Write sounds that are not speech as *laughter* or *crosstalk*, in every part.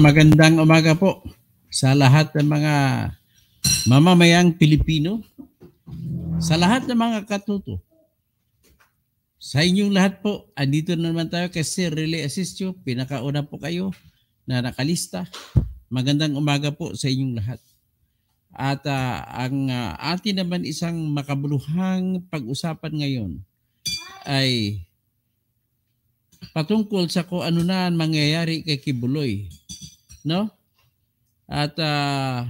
magandang umaga po sa lahat ng mga mamamayang Pilipino, sa lahat ng mga katuto. Sa inyong lahat po, andito na naman tayo kasi Relay Assist You, pinakauna po kayo na nakalista. Magandang umaga po sa inyong lahat. At uh, ang uh, atin naman isang makabuluhang pag-usapan ngayon ay patungkol sa kung ano na ang mangyayari kay Kibuloy No? At uh,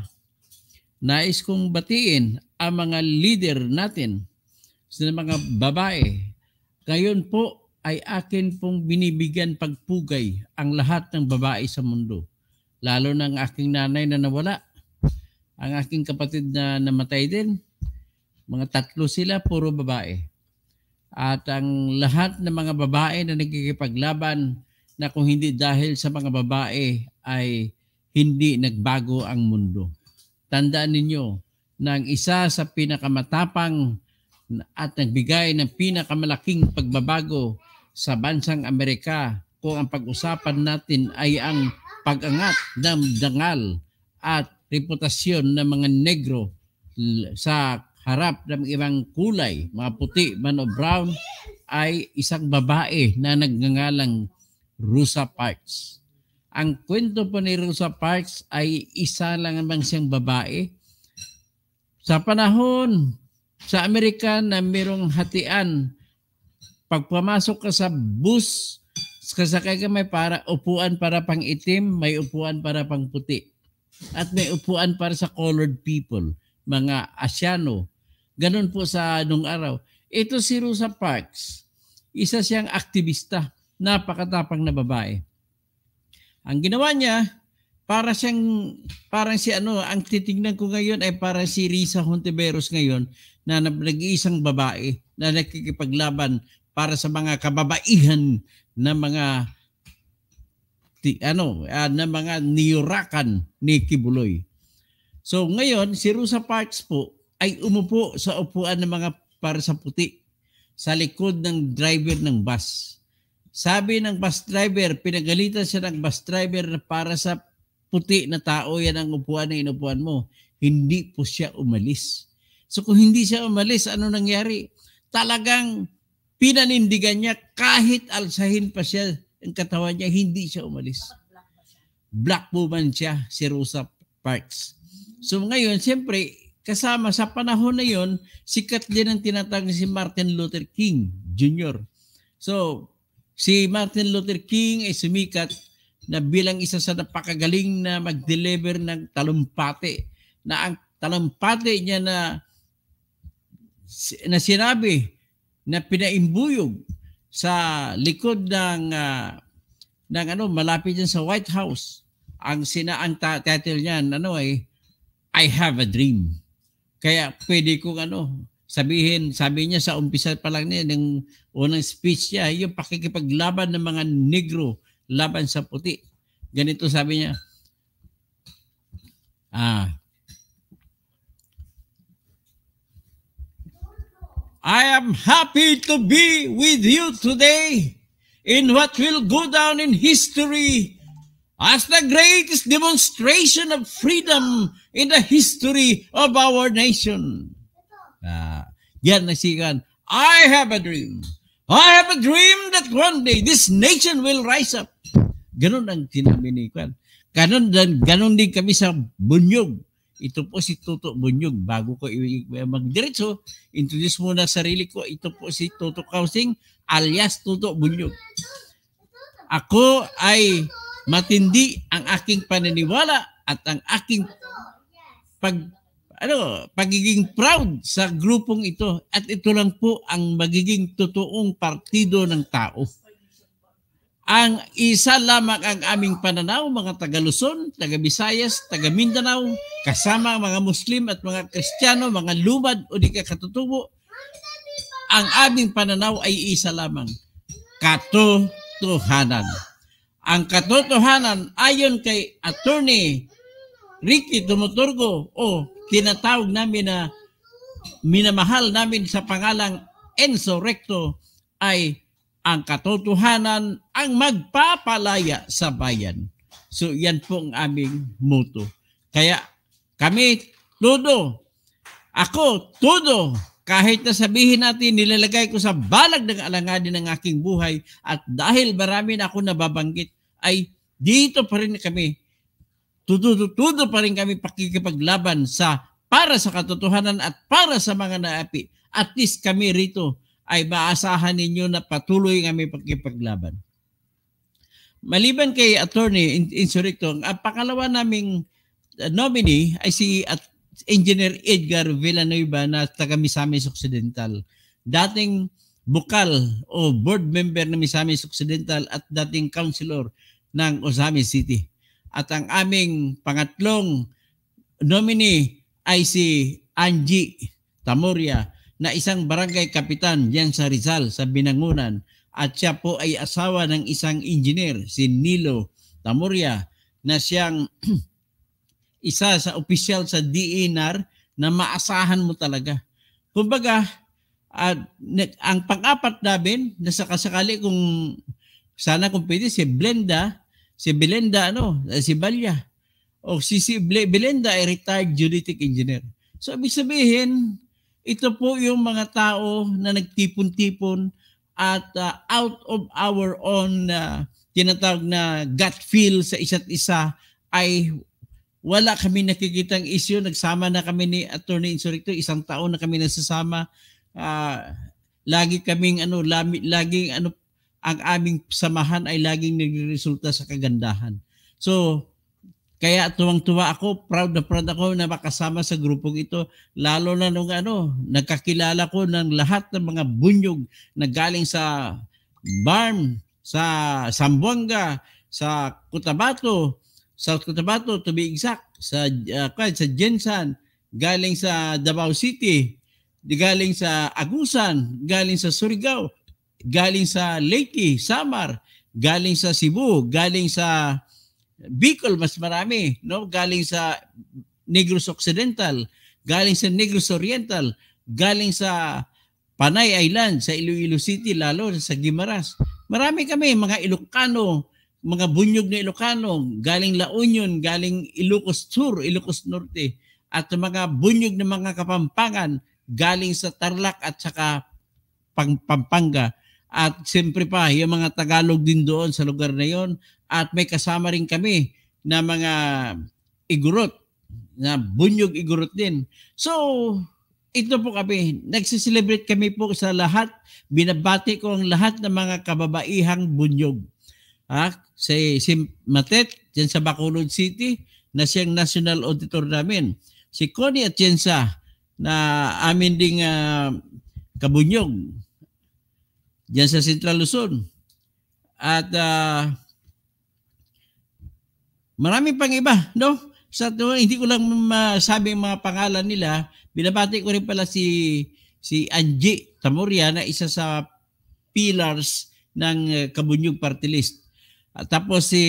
nais kong batiin ang mga leader natin sa mga babae. Ngayon po ay akin pong binibigyan pagpugay ang lahat ng babae sa mundo. Lalo ng aking nanay na nawala. Ang aking kapatid na namatay din. Mga tatlo sila, puro babae. At ang lahat ng mga babae na nagkikipaglaban na kung hindi dahil sa mga babae ay hindi nagbago ang mundo. Tandaan ninyo na ang isa sa pinakamatapang at nagbigay ng pinakamalaking pagbabago sa bansang Amerika kung ang pag-usapan natin ay ang pag-angat ng dangal at reputasyon ng mga negro sa harap ng ibang kulay, mga puti man o brown, ay isang babae na nagngangalang Rosa Parks. Ang kwento po ni Rosa Parks ay isa lang namang siyang babae. Sa panahon sa Amerika na mayroong hatian, pagpamasok ka sa bus, kasakay ka may para, upuan para pang itim, may upuan para pang puti. At may upuan para sa colored people, mga Asyano. Ganun po sa nung araw. Ito si Rosa Parks, isa siyang aktivista napakatapang na babae. Ang ginawa niya, para siyang, parang si ano, ang titingnan ko ngayon ay para si Risa Hontiveros ngayon na nag-iisang babae na nakikipaglaban para sa mga kababaihan na mga ti, ano, uh, na mga niyurakan ni Kibuloy. So ngayon, si Rosa Parks po ay umupo sa upuan ng mga para sa puti sa likod ng driver ng bus. Sabi ng bus driver, pinagalitan siya ng bus driver para sa puti na tao yan ang upuan na inupuan mo. Hindi po siya umalis. So kung hindi siya umalis, ano nangyari? Talagang pinanindigan niya kahit alsahin pa siya ang katawan niya, hindi siya umalis. Black woman siya, si Rosa Parks. So ngayon, siyempre, kasama sa panahon na yon, sikat din ang tinatawag si Martin Luther King Jr. So, Si Martin Luther King ay sumikat na bilang isa sa napakagaling na mag-deliver ng talumpati. Na ang talumpati niya na, na sinabi na pinaimbuyog sa likod ng uh, ng ano malapit din sa White House ang sina ang title niyan ano ay eh, I have a dream. Kaya pwede ko ano sabihin, sabi niya sa umpisa pa lang niya, ng unang speech niya, yung pakikipaglaban ng mga negro laban sa puti. Ganito sabi niya. Ah. I am happy to be with you today in what will go down in history as the greatest demonstration of freedom in the history of our nation. Uh, yan, na si nasikan. I have a dream. I have a dream that one day this nation will rise up. Ganon ang sinabi ni Kwan. Ganon, dan, ganon din kami sa bunyog. Ito po si Toto Bunyog. Bago ko magdiretso, introduce muna sarili ko. Ito po si Toto Kausing alias Toto Bunyog. Ako ay matindi ang aking paniniwala at ang aking pag ano, pagiging proud sa grupong ito at ito lang po ang magiging totoong partido ng tao. Ang isa lamang ang aming pananaw, mga taga Luzon, taga bisayas taga Mindanao, kasama ang mga Muslim at mga Kristiyano, mga lumad o di katutubo, ang aming pananaw ay isa lamang, katotohanan. Ang katotohanan ayon kay Attorney Ricky Tumuturgo o tinatawag namin na minamahal namin sa pangalang Enzo Recto ay ang katotohanan ang magpapalaya sa bayan. So yan po ang aming motto. Kaya kami todo, ako todo, kahit na sabihin natin nilalagay ko sa balag ng alanganin ng aking buhay at dahil marami na ako nababanggit ay dito pa rin kami Tututudo pa rin kami pakikipaglaban sa para sa katotohanan at para sa mga naapi. At least kami rito ay maasahan ninyo na patuloy kami pakikipaglaban. Maliban kay Attorney Insurrecto, ang pangalawa naming uh, nominee ay si at Engineer Edgar Villanueva na taga Misamis Occidental. Dating bukal o board member ng Misamis Occidental at dating councilor ng Osamis City. At ang aming pangatlong nominee ay si Angie Tamoria na isang barangay kapitan diyan sa Rizal sa Binangunan at siya po ay asawa ng isang engineer si Nilo Tamoria na siyang *clears throat* isa sa opisyal sa DENR na maasahan mo talaga. Kumbaga, at ang pang-apat namin, na sa kasakali kung sana kung pwede si Blenda si Belinda ano, si Balya. O si, si Belinda ay retired genetic engineer. So ibig sabihin, ito po yung mga tao na nagtipon-tipon at uh, out of our own uh, tinatawag na gut feel sa isa't isa ay wala kami nakikitang issue. Nagsama na kami ni Attorney Insurrecto. Isang taon na kami nasasama. Uh, ah, lagi kaming ano, lami, laging ano, ang aming samahan ay laging nagresulta sa kagandahan. So, kaya tuwang-tuwa ako, proud na proud ako na makasama sa grupong ito, lalo na nung ano, nagkakilala ko ng lahat ng mga bunyog na galing sa Barm, sa Sambuanga, sa Cotabato, sa Cotabato to be exact, sa uh, sa Jensan, galing sa Davao City, galing sa Agusan, galing sa Surigao, galing sa Leyte, Samar, galing sa Cebu, galing sa Bicol mas marami, no? Galing sa Negros Occidental, galing sa Negros Oriental, galing sa Panay Island, sa Iloilo City, lalo sa Gimaras. Marami kami, mga Ilocano, mga bunyog na Ilocano, galing La Union, galing Ilocos Sur, Ilocos Norte, at mga bunyog na mga Kapampangan, galing sa Tarlac at saka Pampanga. At siyempre pa, yung mga Tagalog din doon sa lugar na yon. At may kasama rin kami na mga igurot, na bunyog igurot din. So, ito po kami. Nagsiselebrate kami po sa lahat. Binabati ko ang lahat ng mga kababaihang bunyog. Ha? Si, si Matet, dyan sa Bacolod City, na siyang national auditor namin. Si Connie Atienza, na amin ding uh, kabunyog diyan sa Central Luzon. At uh, marami pang iba, no? Sa tuwan, hindi ko lang masabi ang mga pangalan nila. Binabati ko rin pala si si Angie Tamuria na isa sa pillars ng eh, Kabunyog Party List. At tapos si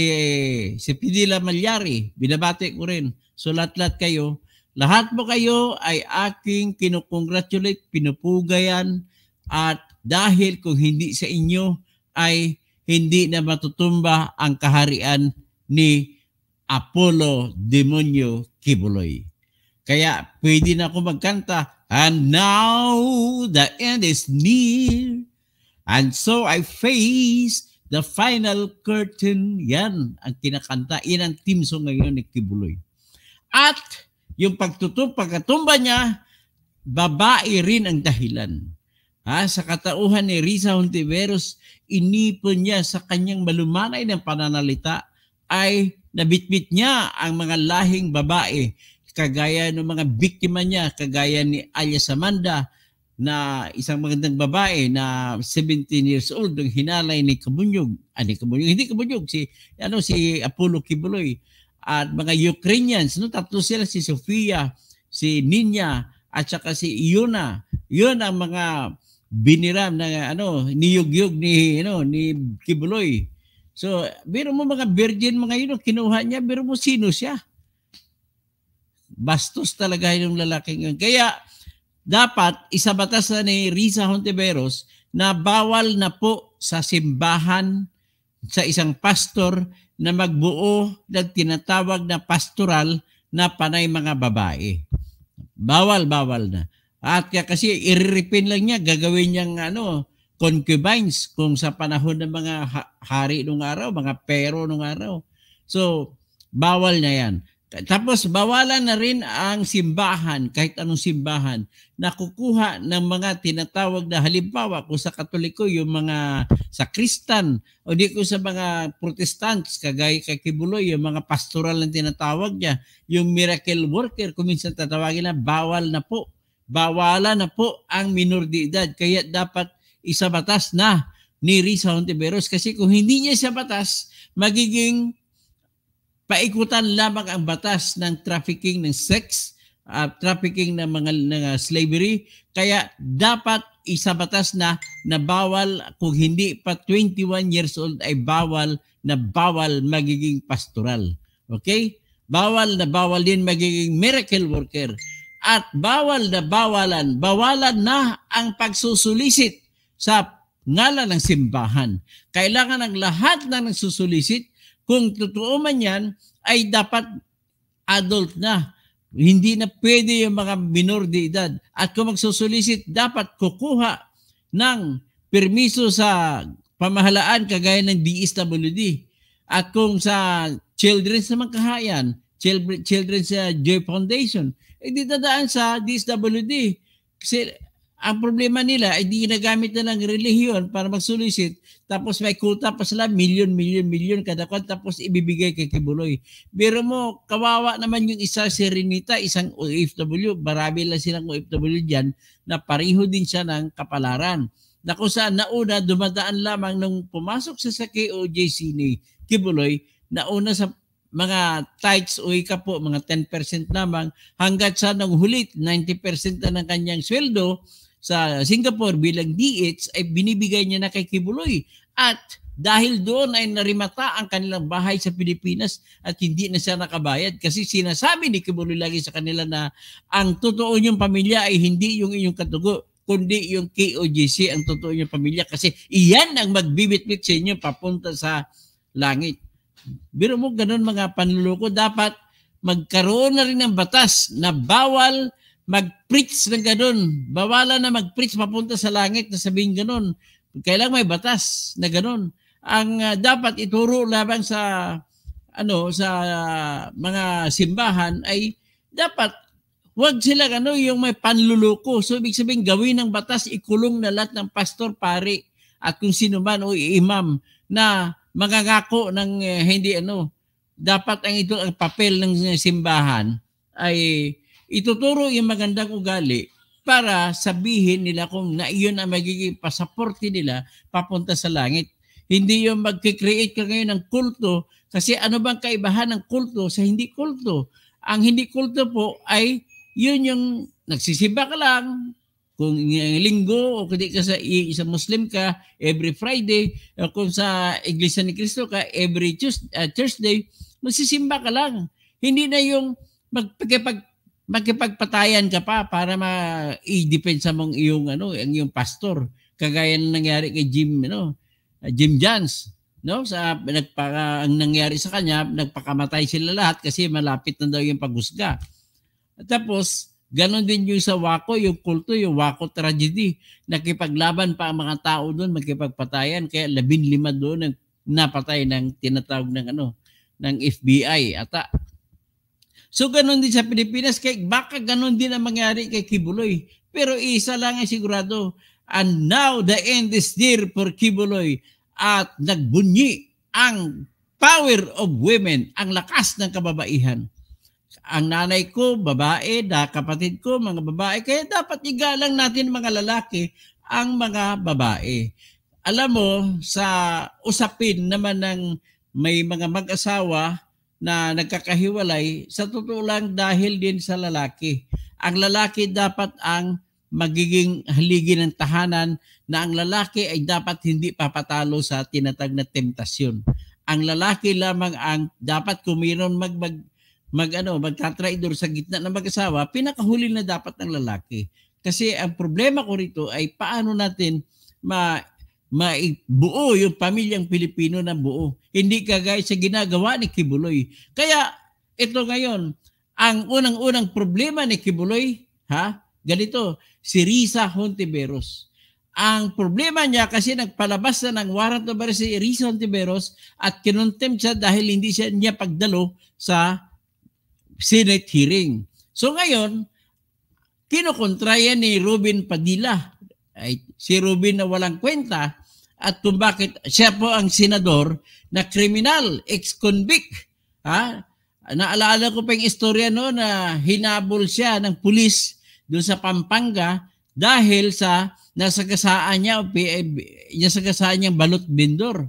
si Pidila Malyari, binabati ko rin. So lahat-lahat kayo, lahat po kayo ay aking kinukongratulate, pinupugayan at dahil kung hindi sa inyo ay hindi na matutumba ang kaharian ni Apollo Demonyo Kibuloy. Kaya pwede na ako magkanta, And now the end is near, and so I face the final curtain. Yan ang kinakanta. Yan ang team song ngayon ni Kibuloy. At yung pagtutumpa, pagkatumba niya, babae rin ang dahilan. Ha, sa katauhan ni Risa Hontiveros, inipon niya sa kanyang malumanay ng pananalita ay nabitbit niya ang mga lahing babae kagaya ng mga biktima niya, kagaya ni Alias Amanda na isang magandang babae na 17 years old ang hinalay ni Kabunyog, ah, ni Kabunyog, hindi Kabunyog, si, ano, si Apollo Kibuloy at mga Ukrainians, no, tatlo sila, si Sofia, si Ninya, at saka si Yuna. Yun ang mga biniram ng ano, niyugyug ni ano, ni Kibuloy. So, biro mo mga virgin mga yun, kinuha niya, biro mo sino siya. Bastos talaga yung lalaking yun. Kaya, dapat isabatas na ni Risa Hontiveros na bawal na po sa simbahan sa isang pastor na magbuo ng tinatawag na pastoral na panay mga babae. Bawal, bawal na. At kasi iriripin lang niya, gagawin niyang ano, concubines kung sa panahon ng mga hari nung araw, mga pero nung araw. So, bawal na yan. Tapos, bawalan na rin ang simbahan, kahit anong simbahan, na kukuha ng mga tinatawag na halimbawa kung sa Katoliko, yung mga sa Kristan, o di ko sa mga Protestants, kagaya kay Kibuloy, yung mga pastoral na tinatawag niya, yung miracle worker, kung minsan tatawagin na, bawal na po bawala na po ang minor de edad. Kaya dapat isa batas na ni Risa Hontiveros kasi kung hindi niya siya batas, magiging paikutan lamang ang batas ng trafficking ng sex, uh, trafficking ng mga ng, uh, slavery. Kaya dapat isa batas na na bawal kung hindi pa 21 years old ay bawal na bawal magiging pastoral. Okay? Bawal na bawal din magiging miracle worker at bawal na bawalan, bawalan na ang pagsusulisit sa ngalan ng simbahan. Kailangan ang lahat na nagsusulisit, kung totoo man yan, ay dapat adult na. Hindi na pwede yung mga minor de edad. At kung magsusulisit, dapat kukuha ng permiso sa pamahalaan kagaya ng DSWD. At kung sa children's naman kahayan, children's uh, Joy Foundation, eh di dadaan sa DSWD. Kasi ang problema nila ay eh, di ginagamit na ng relihiyon para mag-solicit. Tapos may kulta pa sila, milyon, milyon, milyon kada kwan. Tapos ibibigay kay Kibuloy. Pero mo, kawawa naman yung isa si Renita, isang OFW. Marami lang silang OFW dyan na pariho din siya ng kapalaran. Na kung saan nauna, dumadaan lamang nung pumasok siya sa KOJC ni Kibuloy, nauna sa mga tights o ka po, mga 10% lamang, hanggat sa nang hulit, 90% na ng kanyang sweldo sa Singapore bilang DH ay binibigay niya na kay Kibuloy. At dahil doon ay narimata ang kanilang bahay sa Pilipinas at hindi na siya nakabayad kasi sinasabi ni Kibuloy lagi sa kanila na ang totoo niyong pamilya ay hindi yung inyong katugo kundi yung KOGC ang totoo niyong pamilya kasi iyan ang magbibitbit sa inyo papunta sa langit. Biro mo ganun mga panluloko, dapat magkaroon na rin ng batas na bawal mag-preach ng ganun. Bawala na mag-preach papunta sa langit na sabihin ganun. Kailangan may batas na ganun. Ang uh, dapat ituro labang sa ano sa uh, mga simbahan ay dapat wag sila ano yung may panluloko. So ibig sabihin gawin ng batas ikulong na lahat ng pastor, pare at kung sino man o imam na magagako ng eh, hindi ano. Dapat ang ito ang papel ng simbahan ay ituturo yung magandang ugali para sabihin nila kung na iyon ang magiging pasaporte nila papunta sa langit. Hindi yung magkikreate ka ngayon ng kulto kasi ano bang kaibahan ng kulto sa hindi kulto? Ang hindi kulto po ay yun yung nagsisiba ka lang, kung linggo o kundi ka sa isang Muslim ka every Friday o kung sa Iglesia ni Cristo ka every Tuesday, uh, Thursday magsisimba ka lang hindi na yung magpagpag magkipagpatayan ka pa para ma depend sa mong iyong ano ang iyong pastor kagaya ng nangyari kay Jim ano Jim Jones no sa nagpaka ang nangyari sa kanya nagpakamatay sila lahat kasi malapit na daw yung paghusga tapos Ganon din yung sa Waco, yung kulto, yung Waco tragedy. Nakipaglaban pa ang mga tao doon, magkipagpatayan. Kaya labin lima doon ang napatay ng tinatawag ng ano, ng FBI. Ata. So ganon din sa Pilipinas. kay baka ganon din ang mangyari kay Kibuloy. Pero isa lang ay sigurado. And now the end is near for Kibuloy. At nagbunyi ang power of women, ang lakas ng kababaihan ang nanay ko, babae, da kapatid ko, mga babae. Kaya dapat igalang natin mga lalaki ang mga babae. Alam mo, sa usapin naman ng may mga mag-asawa na nagkakahiwalay, sa totoo lang dahil din sa lalaki. Ang lalaki dapat ang magiging haligi ng tahanan na ang lalaki ay dapat hindi papatalo sa tinatag na temptasyon. Ang lalaki lamang ang dapat kumiron mag, mag ano, magtatraidor sa gitna ng mag-asawa, pinakahuli na dapat ng lalaki. Kasi ang problema ko rito ay paano natin ma maibuo yung pamilyang Pilipino na buo. Hindi kagaya sa ginagawa ni Kibuloy. Kaya ito ngayon, ang unang-unang problema ni Kibuloy, ha? Ganito, si Risa Hontiveros. Ang problema niya kasi nagpalabas na ng warrant of arrest si Risa Hontiveros at kinontempt siya dahil hindi siya niya pagdalo sa Senate hearing. So ngayon, kinokontraya ni Ruben Padilla, ay, si Ruben na walang kwenta, at kung bakit siya po ang senador na kriminal, ex-convict. Ha? Naalala ko pa yung istorya no na hinabol siya ng pulis doon sa Pampanga dahil sa nasagasaan niya o nasagasaan niyang balot vendor.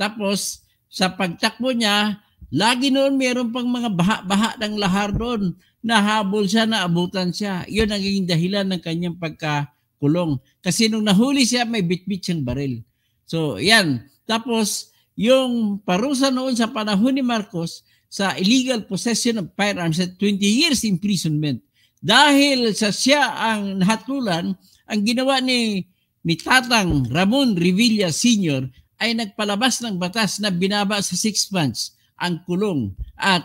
Tapos sa pagtakbo niya, Lagi noon meron pang mga baha-baha ng lahar doon. Nahabol siya, naabutan siya. Yun ang naging dahilan ng kanyang pagkakulong. Kasi nung nahuli siya, may bitbit siyang baril. So, yan. Tapos, yung parusa noon sa panahon ni Marcos sa illegal possession of firearms at 20 years imprisonment. Dahil sa siya ang nahatulan, ang ginawa ni, ni Tatang Ramon Revilla Sr. ay nagpalabas ng batas na binaba sa 6 months ang kulong at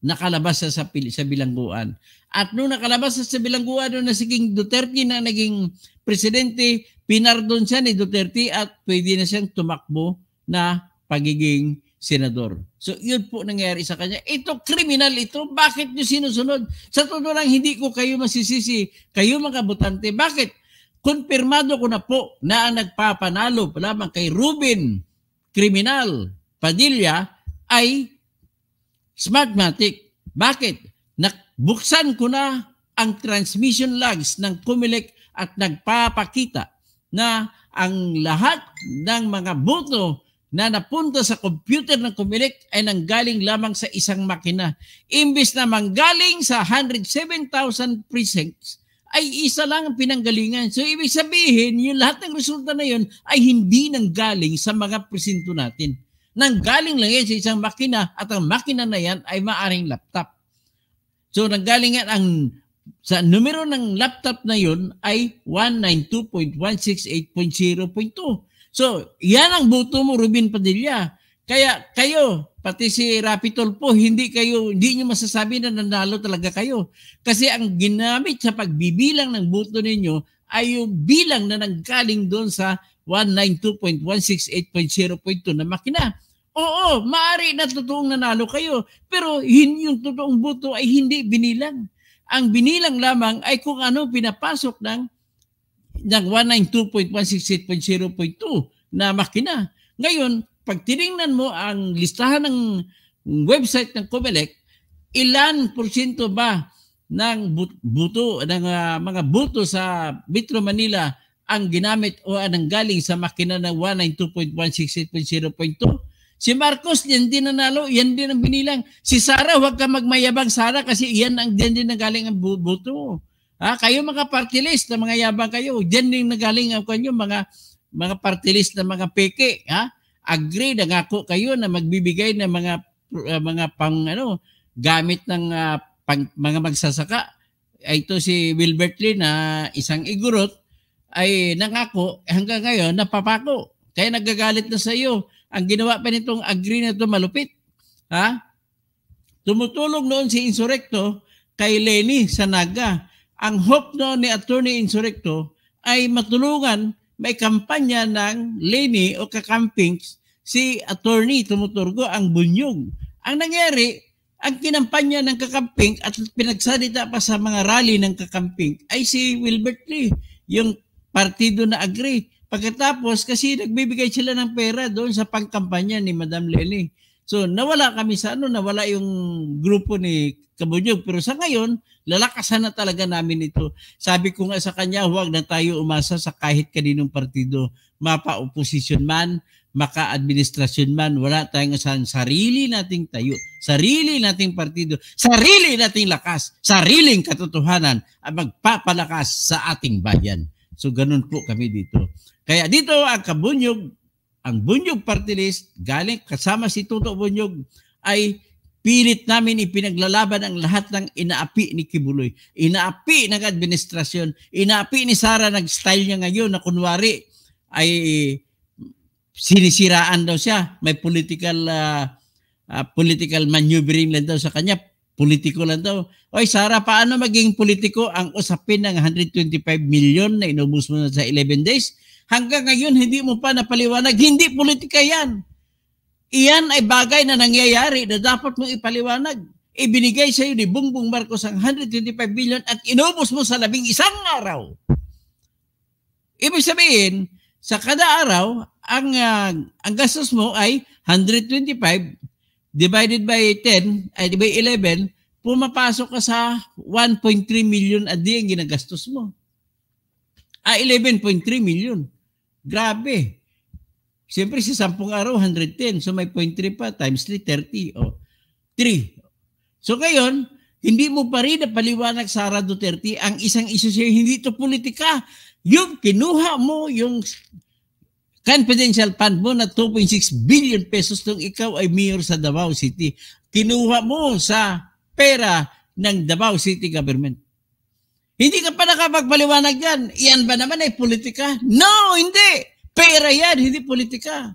nakalabas siya sa, sa bilangguan. At nung nakalabas siya sa bilangguan, nung nasiging Duterte na naging presidente, pinardon siya ni Duterte at pwede na siyang tumakbo na pagiging senador. So yun po nangyari sa kanya. Ito, kriminal ito. Bakit nyo sinusunod? Sa totoo lang, hindi ko kayo masisisi. Kayo mga botante, bakit? Konfirmado ko na po na ang nagpapanalo lamang kay Ruben, kriminal, Padilla, ay Smartmatic. Bakit? Nakbuksan ko na ang transmission logs ng Comelec at nagpapakita na ang lahat ng mga boto na napunta sa computer ng Comelec ay nanggaling lamang sa isang makina. Imbis na manggaling sa 107,000 precincts, ay isa lang ang pinanggalingan. So ibig sabihin, yung lahat ng resulta na yun ay hindi nanggaling sa mga presinto natin. Nanggaling lang yan sa isang makina at ang makina na yan ay maaring laptop. So nanggaling yan ang sa numero ng laptop na yun ay 192.168.0.2. So, yan ang buto mo, Rubin Padilla. Kaya kayo, pati si Rapitol po, hindi kayo, hindi nyo masasabi na nanalo talaga kayo. Kasi ang ginamit sa pagbibilang ng buto ninyo ay yung bilang na nanggaling doon sa 192.168.0.2 na makina. Oo, maari na totoong nanalo kayo, pero hin, yung totoong boto ay hindi binilang. Ang binilang lamang ay kung ano pinapasok ng, ng 192.168.0.2 na makina. Ngayon, pag tinignan mo ang listahan ng website ng COMELEC, ilan porsyento ba ng buto ng uh, mga buto sa Metro Manila ang ginamit o anang galing sa makina na 192.168.0.2. Si Marcos, yan din nanalo, yan din ang binilang. Si Sara, huwag ka magmayabang Sara kasi yan ang din din nagaling ang buto. Ha? Kayo mga party list na mga yabang kayo, dyan din nagaling ang kanyo mga mga party list na mga peke. Ha? Agree, nangako kayo na magbibigay ng mga uh, mga pang ano, gamit ng uh, pang, mga magsasaka. Ito si Wilbert Lee na isang igurot ay nangako hanggang ngayon napapako. Kaya nagagalit na sa iyo. Ang ginawa pa nitong agree na ito malupit. Ha? Tumutulong noon si Insurrecto kay Lenny Sanaga. Ang hope noon ni Attorney Insurrecto ay matulungan may kampanya ng Lenny o kakampings si Attorney Tumuturgo ang bunyog. Ang nangyari, ang kinampanya ng kakamping at pinagsalita pa sa mga rally ng kakamping ay si Wilbert Lee, yung partido na agree. Pagkatapos, kasi nagbibigay sila ng pera doon sa pagkampanya ni Madam Leni. So nawala kami sa ano, nawala yung grupo ni Kabunyog. Pero sa ngayon, lalakasan na talaga namin ito. Sabi ko nga sa kanya, huwag na tayo umasa sa kahit kaninong partido. mapa opposition man, maka-administrasyon man, wala tayong asahan. Sarili nating tayo, sarili nating partido, sarili nating lakas, sariling katotohanan ang magpapalakas sa ating bayan. So ganun po kami dito. Kaya dito ang kabunyog, ang bunyog party list galing kasama si Toto Bunyog ay pilit namin ipinaglalaban ang lahat ng inaapi ni Kibuloy. Inaapi ng administrasyon. Inaapi ni Sara nag style niya ngayon na kunwari ay sinisiraan daw siya. May political uh, uh, political maneuvering lang daw sa kanya politiko lang daw. Oy, Sara, paano maging politiko ang usapin ng 125 million na inubos mo na sa 11 days? Hanggang ngayon, hindi mo pa napaliwanag. Hindi politika yan. Iyan ay bagay na nangyayari na dapat mo ipaliwanag. Ibinigay sa iyo ni Bongbong Marcos ang 125 billion at inubos mo sa labing isang araw. Ibig sabihin, sa kada araw, ang, uh, ang gastos mo ay 125 divided by 10, ay by 11, pumapasok ka sa 1.3 million a day ang ginagastos mo. Ah, 11.3 million. Grabe. Siyempre, sa 10 araw, 110. So, may 0.3 pa times 3, 30. oh, 3. So, ngayon, hindi mo pa rin napaliwanag Sara Duterte ang isang iso sa'yo. Hindi ito politika. Yung kinuha mo yung confidential fund mo na 2.6 billion pesos nung ikaw ay mayor sa Davao City. Kinuha mo sa pera ng Davao City government. Hindi ka pa nakapagpaliwanag yan. Iyan ba naman ay politika? No, hindi. Pera yan, hindi politika.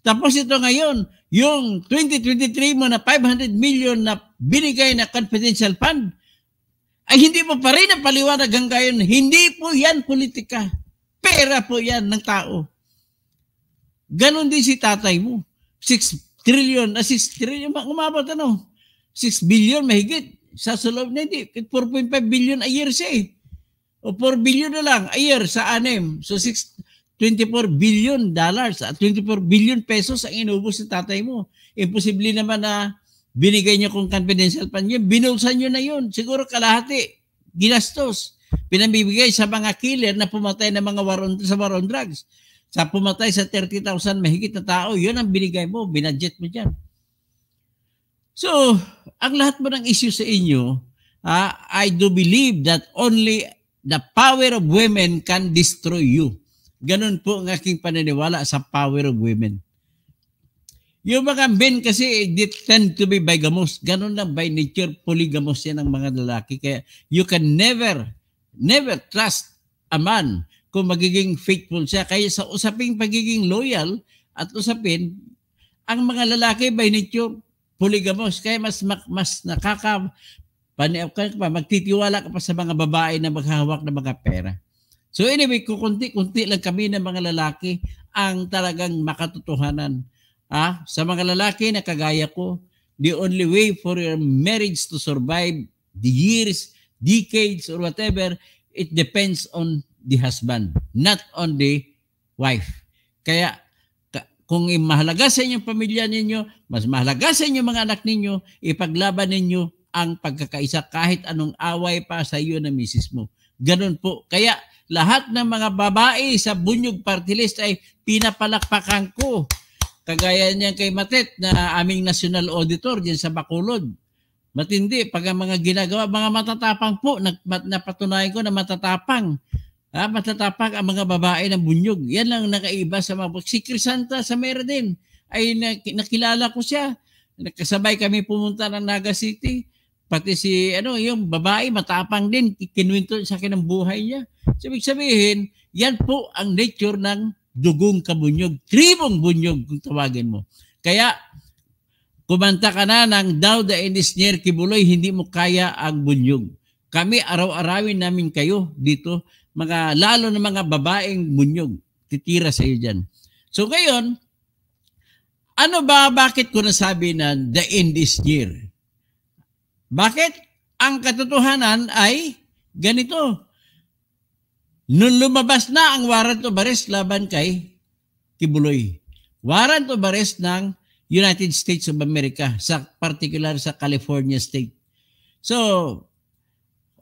Tapos ito ngayon, yung 2023 mo na 500 million na binigay na confidential fund, ay hindi mo pa rin napaliwanag hanggang ngayon. Hindi po yan politika. Pera po yan ng tao. Ganon din si tatay mo. 6 trillion, ah, 6 trillion, umabot ano? 6 billion mahigit. Sa sulob na hindi. 4.5 billion a year siya eh. O 4 billion na lang a year sa anim. So 6, 24 billion dollars, at 24 billion pesos ang inubos ni tatay mo. Imposible naman na binigay niya kung confidential pa niya. Binulsan niyo na yun. Siguro kalahati. Ginastos. Pinamibigay sa mga killer na pumatay ng mga waron, sa waron drugs. Sa pumatay sa 30,000 mahigit na tao, yun ang binigay mo, binadget mo dyan. So, ang lahat mo ng issue sa inyo, uh, I do believe that only the power of women can destroy you. Ganun po ang aking paniniwala sa power of women. Yung mga men kasi they tend to be bigamous. Ganun lang by nature, polygamous yan ang mga lalaki. Kaya you can never, never trust a man kung magiging faithful siya. Kaya sa usaping pagiging loyal at usapin, ang mga lalaki by nature, polygamous. Kaya mas, mas nakaka, pa, magtitiwala ka pa sa mga babae na maghahawak ng mga pera. So anyway, kukunti-kunti lang kami ng mga lalaki ang talagang makatotohanan. Ah, sa mga lalaki na kagaya ko, the only way for your marriage to survive the years, decades, or whatever, it depends on the husband, not only wife. Kaya kung mahalaga sa inyong pamilya ninyo, mas mahalaga sa inyong mga anak ninyo, ipaglaban ninyo ang pagkakaisa kahit anong away pa sa iyo na misis mo. Ganun po. Kaya lahat ng mga babae sa Bunyog Party List ay pinapalakpakan ko. Kagaya niyan kay Matet na aming national auditor diyan sa Bacolod. Matindi pag ang mga ginagawa, mga matatapang po, napatunayan ko na matatapang. Dapat natapag ang mga babae ng bunyog. Yan ang nakaiba sa mga... Si Crisanta Samera din ay nakilala ko siya. Nakasabay kami pumunta ng Naga City. Pati si, ano, yung babae matapang din. Kinuwento sa akin ang buhay niya. So, sabihin, yan po ang nature ng dugong kabunyog. Tribong bunyog kung tawagin mo. Kaya, kumanta ka na ng Daw the Enisnier Kibuloy, hindi mo kaya ang bunyog. Kami araw-arawin namin kayo dito mga lalo na mga babaeng munyog titira sa iyo diyan. So ngayon, ano ba bakit ko nasabi na the end is near? Bakit? Ang katotohanan ay ganito. Nung lumabas na ang warrant of arrest laban kay Kibuloy. Warrant of arrest ng United States of America, sa particular sa California State. So,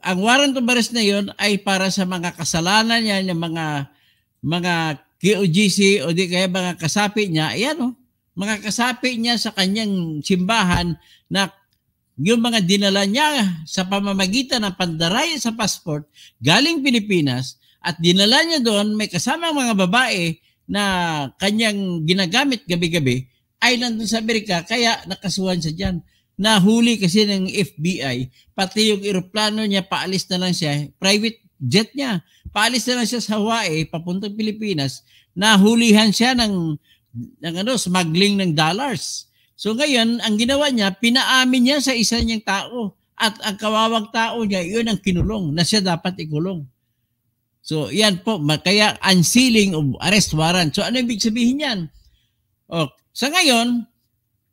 ang warrant of arrest na yon ay para sa mga kasalanan niya ng mga mga QGC o di kaya mga kasapi niya, ayan o, oh. mga kasapi niya sa kanyang simbahan na yung mga dinala niya sa pamamagitan ng pandaraya sa passport galing Pilipinas at dinala niya doon may kasama mga babae na kanyang ginagamit gabi-gabi ay nandun sa Amerika kaya nakasuhan siya dyan nahuli kasi ng FBI, pati yung eroplano niya, paalis na lang siya, private jet niya, paalis na lang siya sa Hawaii, papuntang Pilipinas, nahulihan siya ng, ng ano, smuggling ng dollars. So ngayon, ang ginawa niya, pinaamin niya sa isa niyang tao. At ang kawawang tao niya, yun ang kinulong na siya dapat ikulong. So yan po, kaya unsealing of arrest warrant. So ano ibig sabihin yan? O, oh, sa ngayon,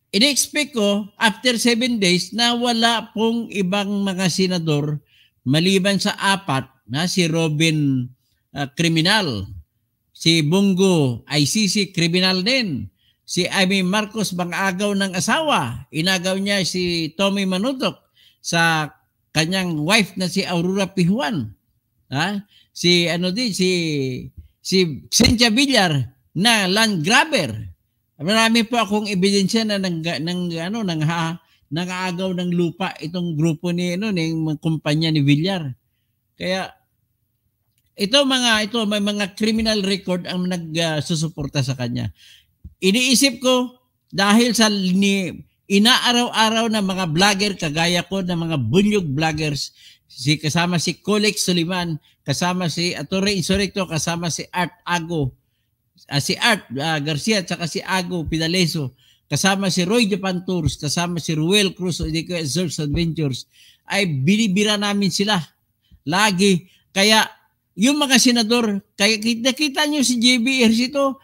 Inexpect ko after 7 days na wala pong ibang mga senador maliban sa apat na si Robin uh, ah, kriminal, si Bungo ICC Criminal din, si Amy Marcos bangagaw ng asawa, inagaw niya si Tommy Manutok sa kanyang wife na si Aurora Pihuan. Ha? Si ano din si si Cynthia Villar na land grabber Marami po akong ebidensya na nang nang ano nang ha, nakaagaw ng lupa itong grupo ni ano ng kumpanya ni Villar. Kaya ito mga ito may mga criminal record ang nagsusuporta uh, sa kanya. Iniisip ko dahil sa ni, inaaraw-araw na mga vlogger kagaya ko na mga bunyog vloggers si kasama si Colex Suliman, kasama si Atore Insurrecto, kasama si Art Ago, uh, si Art uh, ah, Garcia at saka si Ago Pinaleso kasama si Roy Japan Tours, kasama si Ruel Cruz o Zerbs Adventures, ay binibira namin sila lagi. Kaya yung mga senador, kaya nakita nyo si JB Ercito,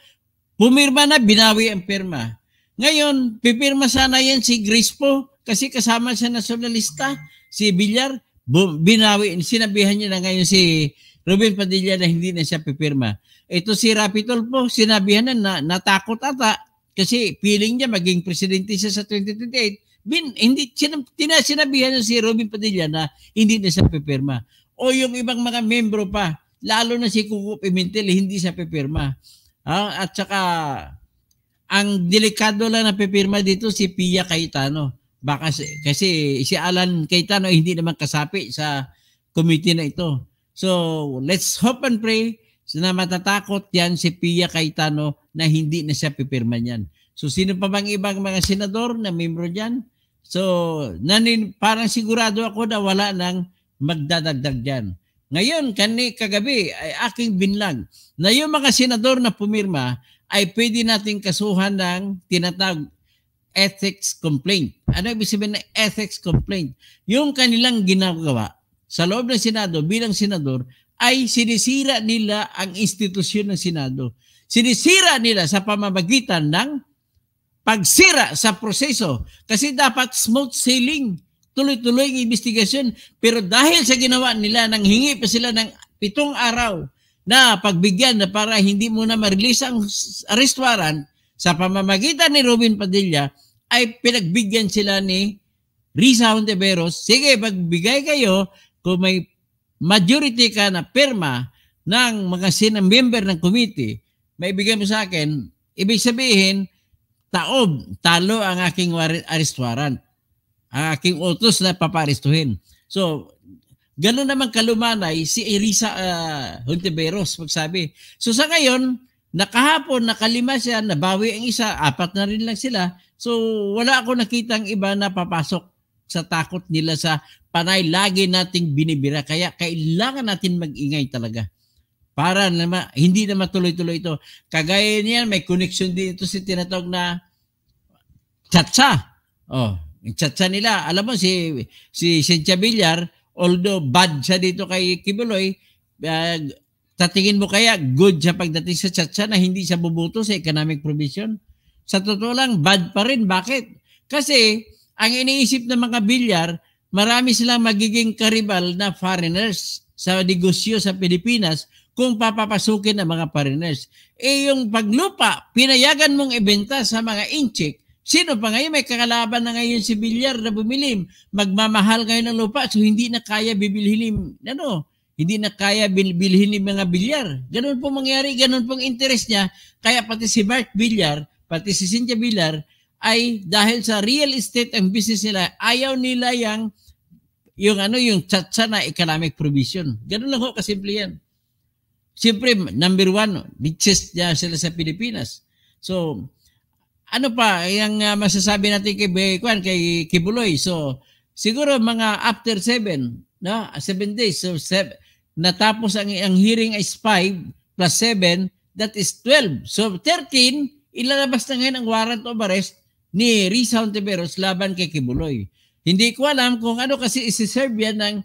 pumirma na, binawi ang pirma. Ngayon, pipirma sana yan si Grispo, kasi kasama sa nasyonalista, si Villar, binawi, sinabihan niya na ngayon si Ruben Padilla na hindi na siya pipirma. Ito si Rapitol po, sinabihan na, na natakot ata kasi feeling niya maging presidente siya sa 2028. Bin, hindi, sinab, tina, sinabihan niya si Ruben Padilla na hindi na siya pipirma. O yung ibang mga membro pa, lalo na si Kuku Pimentel, hindi siya pipirma. Ha? At saka, ang delikado lang na pipirma dito si Pia Cayetano. Baka, kasi si Alan Cayetano hindi naman kasapi sa committee na ito. So, let's hope and pray na matatakot yan si Pia Cayetano na hindi na siya pipirma niyan. So, sino pa bang ibang mga senador na membro diyan? So, nanin, parang sigurado ako na wala nang magdadagdag diyan. Ngayon, kani kagabi ay aking binlang na yung mga senador na pumirma ay pwede nating kasuhan ng tinatag ethics complaint. Ano ibig sabihin ng ethics complaint? Yung kanilang ginagawa sa loob ng Senado bilang senador ay sinisira nila ang institusyon ng Senado. Sinisira nila sa pamamagitan ng pagsira sa proseso kasi dapat smooth sailing, tuloy-tuloy ang investigasyon. Pero dahil sa ginawa nila, nang hingi pa sila ng pitong araw na pagbigyan na para hindi muna na ma-release ang arrest warrant sa pamamagitan ni Robin Padilla ay pinagbigyan sila ni Risa Honteveros. Sige, pagbigay kayo kung may majority ka na perma ng mga sinang member ng committee, may bigay mo sa akin, ibig sabihin, taob, talo ang aking arrest warrant. Ang aking utos na paparistuhin. So, ganoon naman kalumanay si Elisa uh, Hontiveros magsabi. So sa ngayon, nakahapon, nakalima siya, nabawi ang isa, apat na rin lang sila. So wala ako nakitang iba na papasok sa takot nila sa panay lagi nating binibira kaya kailangan natin magingay talaga para na hindi na matuloy-tuloy ito. Kagaya niyan, may connection din ito si tinatawag na tsatsa. Oh, yung tsatsa nila. Alam mo, si, si Cynthia Villar, although bad siya dito kay Kibuloy, uh, eh, tatingin mo kaya good siya pagdating sa tsatsa na hindi siya bubuto sa economic provision? Sa totoo lang, bad pa rin. Bakit? Kasi ang iniisip ng mga bilyar, marami silang magiging karibal na foreigners sa negosyo sa Pilipinas kung papapasukin ang mga foreigners. Eh yung paglupa, pinayagan mong ibenta sa mga inchik, sino pa ngayon may kakalaban na ngayon si Bilyar na bumili? Magmamahal ngayon ng lupa so hindi na kaya bibilhin ano, hindi na kaya bilhin ng mga bilyar. Ganun po mangyari, ganun pong interest niya. Kaya pati si Mark Bilyar, pati si Cynthia Bilyar, ay dahil sa real estate ang business nila, ayaw nila yung yung ano yung chatsa na economic provision. Ganun lang ho kasimple yan. Siyempre, number one, richest niya sila sa Pilipinas. So, ano pa, yung uh, ah, masasabi natin kay, Kwan, kay Kibuloy. So, siguro mga after seven, no? seven days, so seven, natapos ang, ang hearing is five plus seven, that is 12. So, 13, ilalabas na ngayon ang warrant of arrest ni Risa Hontiveros laban kay Kibuloy. Hindi ko alam kung ano kasi isiserve yan ng,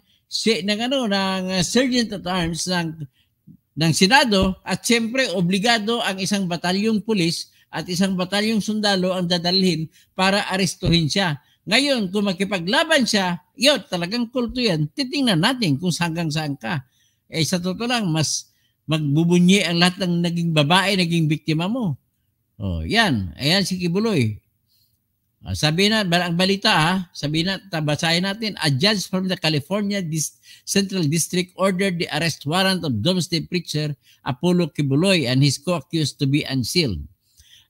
ng, ano, ng Sergeant at Arms ng, ng Senado at siyempre obligado ang isang batalyong pulis at isang batalyong sundalo ang dadalhin para arestuhin siya. Ngayon, kung makipaglaban siya, yun, talagang kulto yan. Titingnan natin kung hanggang saan ka. Eh, sa totoo lang, mas magbubunyi ang lahat ng naging babae, naging biktima mo. Oh, yan. Ayan si Kibuloy. Ah, sabi na, ang balita ha, ah, sabi na, basahin natin, a judge from the California Dis- Central District ordered the arrest warrant of domestic preacher Apollo Kibuloy and his co-accused to be unsealed.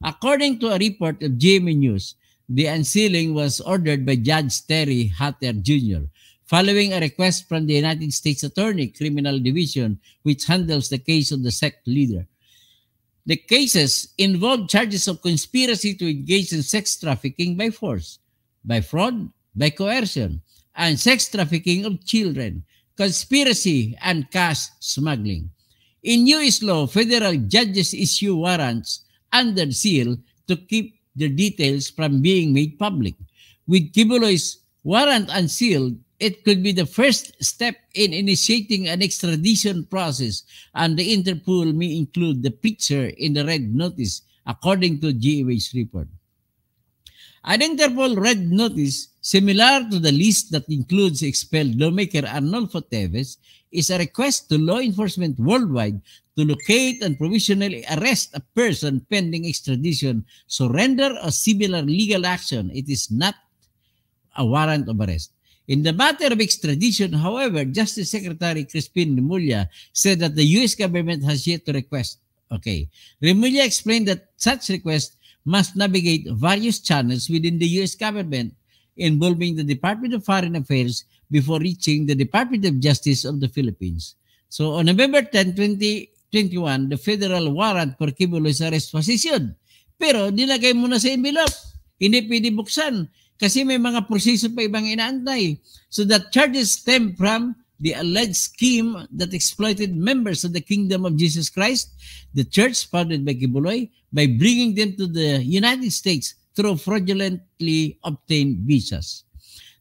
According to a report of GMA News, the unsealing was ordered by Judge Terry Hatter Jr. following a request from the United States Attorney Criminal Division, which handles the case of the sect leader. The cases involved charges of conspiracy to engage in sex trafficking by force, by fraud, by coercion, and sex trafficking of children, conspiracy, and cash smuggling. In U.S. law, federal judges issue warrants under seal to keep the details from being made public. With Kibuloy's warrant unsealed, it could be the first step in initiating an extradition process, and the Interpol may include the picture in the red notice, according to GAW's report. An Interpol red notice, similar to the list that includes expelled lawmaker Arnolfo Teves, is a request to law enforcement worldwide to locate and provisionally arrest a person pending extradition, surrender, or similar legal action. It is not a warrant of arrest. In the matter of extradition, however, Justice Secretary Crispin Remulla said that the U.S. government has yet to request. Okay. Remulla explained that such requests must navigate various channels within the U.S. government involving the Department of Foreign Affairs before reaching the Department of Justice of the Philippines. So on November 10, 2021, the federal warrant for Kibuloy's arrest was issued. Pero nilagay mo na sa envelope. Hindi pwede buksan kasi may mga proseso pa ibang inaantay. So the charges stem from the alleged scheme that exploited members of the kingdom of Jesus Christ, the church founded by Kibuloy, by bringing them to the United States through fraudulently obtained visas.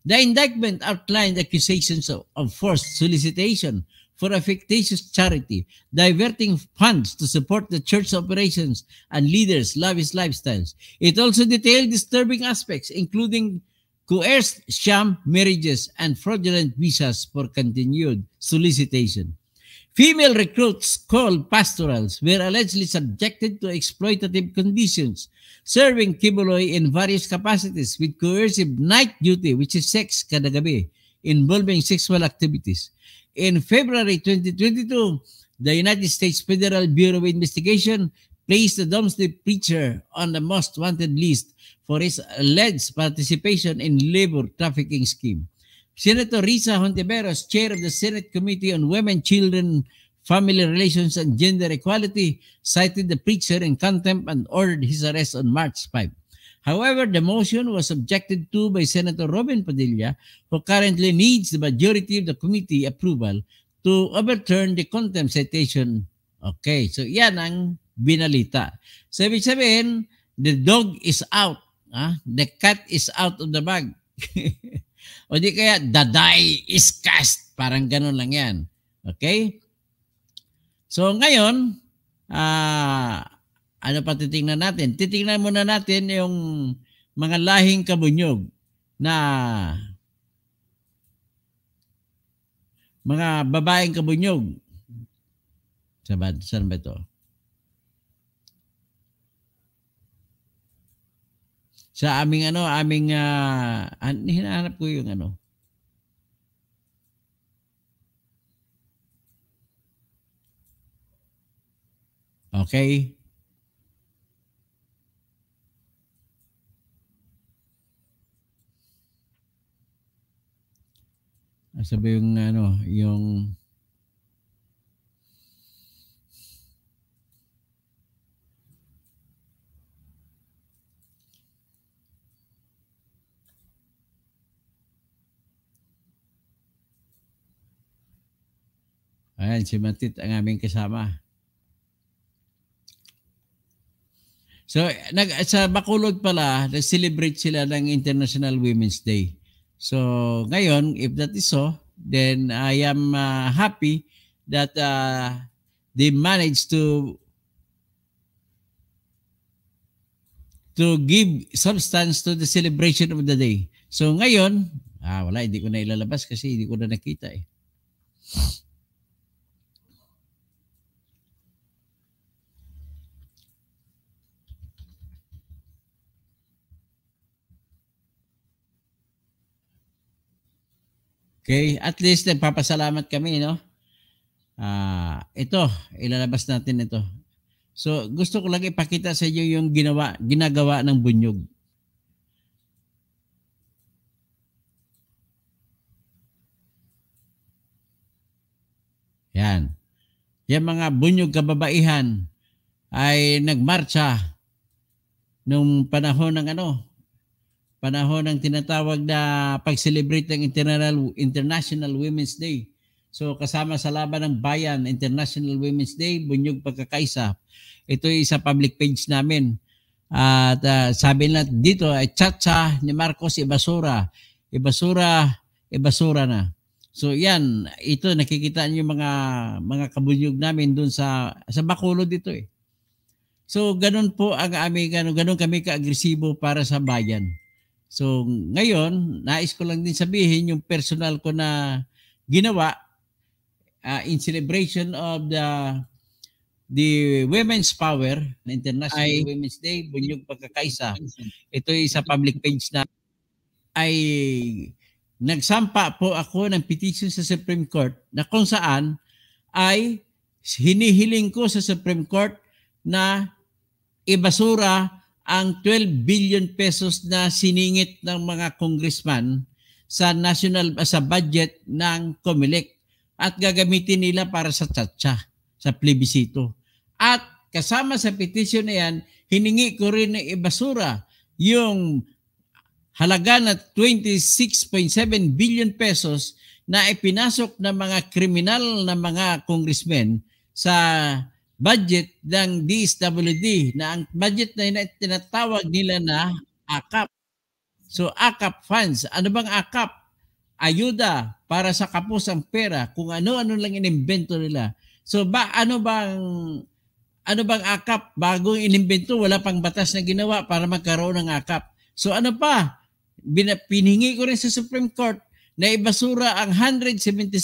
The indictment outlined accusations of, of forced solicitation, for a fictitious charity, diverting funds to support the church's operations and leaders' lavish lifestyles. It also detailed disturbing aspects, including coerced sham marriages and fraudulent visas for continued solicitation. Female recruits called pastorals were allegedly subjected to exploitative conditions, serving Kibuloy in various capacities with coercive night duty, which is sex kada gabi, involving sexual activities. In February 2022, the United States Federal Bureau of Investigation placed the Domestic preacher on the most wanted list for his alleged participation in labor trafficking scheme. Senator Risa Hontiveros, chair of the Senate Committee on Women, Children, Family Relations, and Gender Equality, cited the preacher in contempt and ordered his arrest on March 5. However, the motion was objected to by Senator Robin Padilla, who currently needs the majority of the committee approval to overturn the contempt citation. Okay, so yan ang binalita. So ibig sabihin, the dog is out. Ah? The cat is out of the bag. *laughs* o di kaya, the die is cast. Parang ganun lang yan. Okay? So ngayon, ah... Uh, ano pa titingnan natin? Titingnan muna natin yung mga lahing kabunyog na mga babaeng kabunyog. Saan saan ba ito? Sa aming ano, aming uh, hinahanap ko yung ano. Okay. Sabi yung ano, yung Ayan, si Matit ang aming kasama. So, nag, sa Bacolod pala, nag-celebrate sila ng International Women's Day. So ngayon, if that is so, then I am uh, happy that uh, they managed to to give substance to the celebration of the day. So ngayon, ah, wala, hindi ko na ilalabas kasi hindi ko na nakita eh. Okay, at least nagpapasalamat kami, no? Ah, uh, ito, ilalabas natin ito. So, gusto ko lang ipakita sa inyo yung ginawa, ginagawa ng bunyog. Yan. Yung mga bunyog kababaihan ay nagmarcha nung panahon ng ano, panahon ng tinatawag na pag-celebrate ng International, International Women's Day. So kasama sa laban ng bayan, International Women's Day, Bunyog Pagkakaisa. Ito ay sa public page namin. At uh, sabi na dito, ay chacha ni Marcos Ibasura. Ibasura, Ibasura na. So yan, ito nakikita niyo mga mga kabunyog namin doon sa sa Bacolod dito eh. So ganun po ang aming ganun, ganun kami kaagresibo para sa bayan. So ngayon, nais ko lang din sabihin yung personal ko na ginawa uh, in celebration of the the Women's Power International ay, Women's Day, Bunyog Pagkakaisa. Ito ay sa public page na ay nagsampa po ako ng petition sa Supreme Court na kung saan ay hinihiling ko sa Supreme Court na ibasura ang 12 billion pesos na siningit ng mga congressman sa national sa budget ng COMELEC at gagamitin nila para sa tsatsa, sa plebisito. At kasama sa petition na yan, hiningi ko rin ng ibasura yung halaga na 26.7 billion pesos na ipinasok ng mga kriminal na mga congressmen sa budget ng DSWD na ang budget na yun tinatawag nila na AKAP. So AKAP funds. Ano bang AKAP? Ayuda para sa kapos kapusang pera kung ano-ano lang inimbento nila. So ba ano bang ano bang AKAP bago inimbento wala pang batas na ginawa para magkaroon ng AKAP. So ano pa? Pinhingi ko rin sa Supreme Court na ibasura ang 176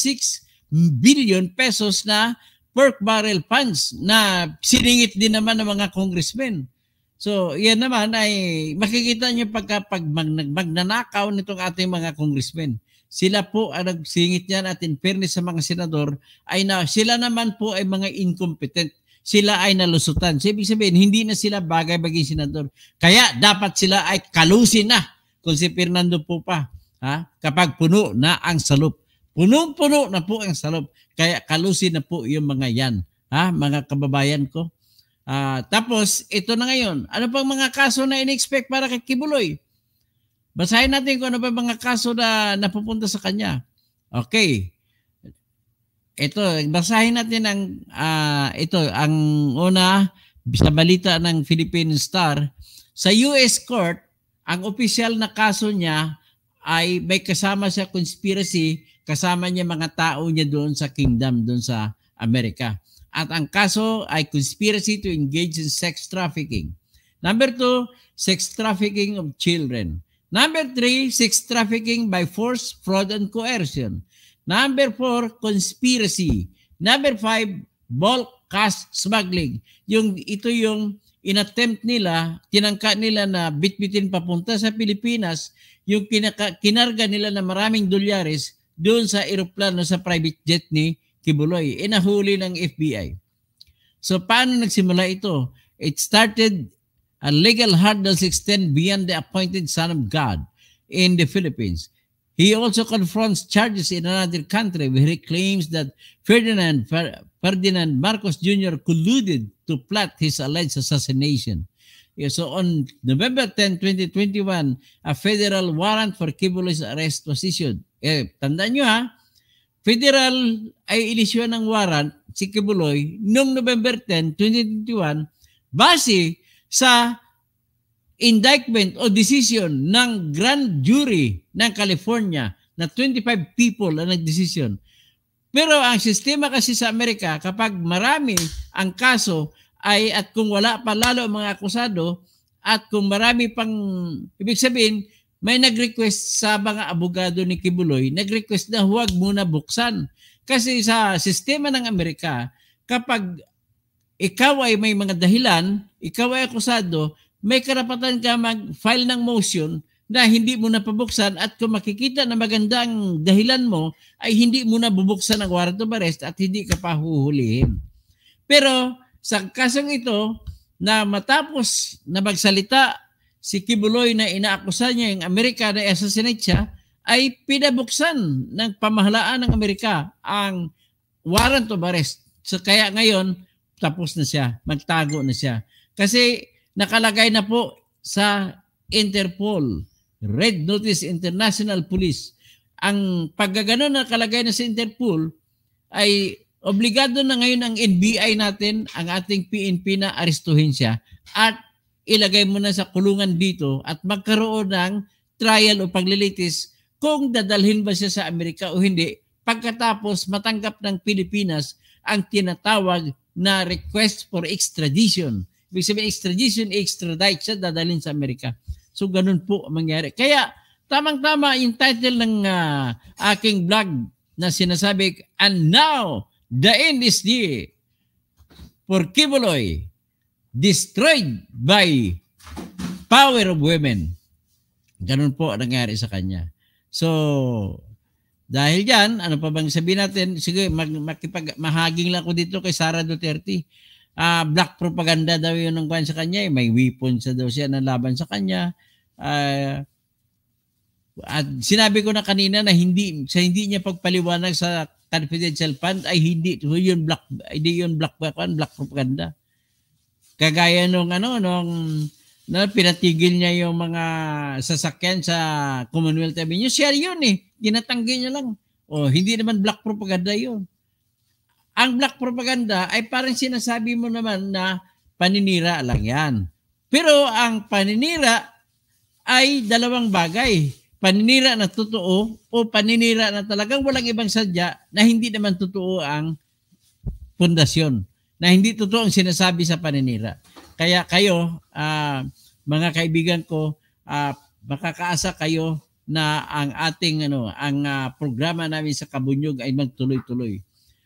billion pesos na pork barrel funds na siningit din naman ng mga congressmen. So, yan naman ay makikita niyo pagka pag mag, magnanakaw nitong ating mga congressmen. Sila po ang nagsingit niyan at in fairness sa mga senador ay na, sila naman po ay mga incompetent. Sila ay nalusutan. So, ibig sabihin, hindi na sila bagay maging senador. Kaya dapat sila ay kalusin na kung si Fernando po pa ha? kapag puno na ang salup. Punong-puno na po ang salop. Kaya kalusin na po yung mga yan, ha? mga kababayan ko. Uh, tapos, ito na ngayon. Ano pang mga kaso na in-expect para kay Kibuloy? Basahin natin kung ano pa mga kaso na napupunta sa kanya. Okay. Ito, basahin natin ang uh, ito ang una sa balita ng Philippine Star sa US court ang opisyal na kaso niya ay may kasama sa conspiracy Kasama niya mga tao niya doon sa kingdom, doon sa Amerika. At ang kaso ay conspiracy to engage in sex trafficking. Number two, sex trafficking of children. Number three, sex trafficking by force, fraud, and coercion. Number four, conspiracy. Number five, bulk cash smuggling. Yung, ito yung inattempt nila, tinangka nila na bitbitin papunta sa Pilipinas, yung kinarga nila na maraming dolyares doon sa eroplano sa private jet ni Kibuloy. Inahuli eh, ng FBI. So paano nagsimula ito? It started a legal hurdles extend beyond the appointed son of God in the Philippines. He also confronts charges in another country where he claims that Ferdinand Ferdinand Marcos Jr. colluded to plot his alleged assassination. So on November 10, 2021, a federal warrant for Kibuloy's arrest was issued. Eh, tandaan nyo ha, federal ay inisyon ng warrant si Kibuloy noong November 10, 2021 base sa indictment o decision ng grand jury ng California na 25 people ang nag-decision. Pero ang sistema kasi sa Amerika, kapag marami ang kaso, ay at kung wala pa lalo ang mga akusado at kung marami pang ibig sabihin may nag-request sa mga abogado ni Kibuloy, nag-request na huwag muna buksan. Kasi sa sistema ng Amerika, kapag ikaw ay may mga dahilan, ikaw ay akusado, may karapatan ka mag-file ng motion na hindi mo na pabuksan at kung makikita na magandang dahilan mo, ay hindi mo na bubuksan ang warrant of arrest at hindi ka pa huhulihin. Pero sa kasong ito, na matapos na magsalita si Kibuloy na inaakusa niya yung Amerika na assassinate siya, ay pinabuksan ng pamahalaan ng Amerika ang warrant of arrest. So kaya ngayon, tapos na siya, magtago na siya. Kasi nakalagay na po sa Interpol, Red Notice International Police. Ang pagkaganon na nakalagay na sa Interpol ay Obligado na ngayon ang NBI natin, ang ating PNP na aristuhin siya at ilagay mo na sa kulungan dito at magkaroon ng trial o paglilitis kung dadalhin ba siya sa Amerika o hindi pagkatapos matanggap ng Pilipinas ang tinatawag na request for extradition. Ibig sabihin extradition, extradite siya dadalhin sa Amerika. So ganun po ang mangyari. Kaya tamang-tama yung title ng uh, aking vlog na sinasabi, And now, The end is the for Kibuloy destroyed by power of women. Ganun po ang nangyari sa kanya. So, dahil dyan, ano pa bang sabihin natin? Sige, mag, makipag, mahaging lang ko dito kay Sara Duterte. Uh, black propaganda daw yun ang kwan sa kanya. Eh. May weapon sa daw siya na laban sa kanya. Uh, at sinabi ko na kanina na hindi sa hindi niya pagpaliwanag sa confidential fund ay hindi yun black hindi yun black black propaganda. Kagaya nung ano nung na pinatigil niya yung mga sasakyan sa Commonwealth Avenue. share yun eh. Ginatanggi niya lang. oh, hindi naman black propaganda yun. Ang black propaganda ay parang sinasabi mo naman na paninira lang yan. Pero ang paninira ay dalawang bagay paninira na totoo o paninira na talagang walang ibang sadya na hindi naman totoo ang pundasyon, na hindi totoo ang sinasabi sa paninira. Kaya kayo, uh, mga kaibigan ko, uh, makakaasa kayo na ang ating ano, ang uh, programa namin sa Kabunyog ay magtuloy-tuloy.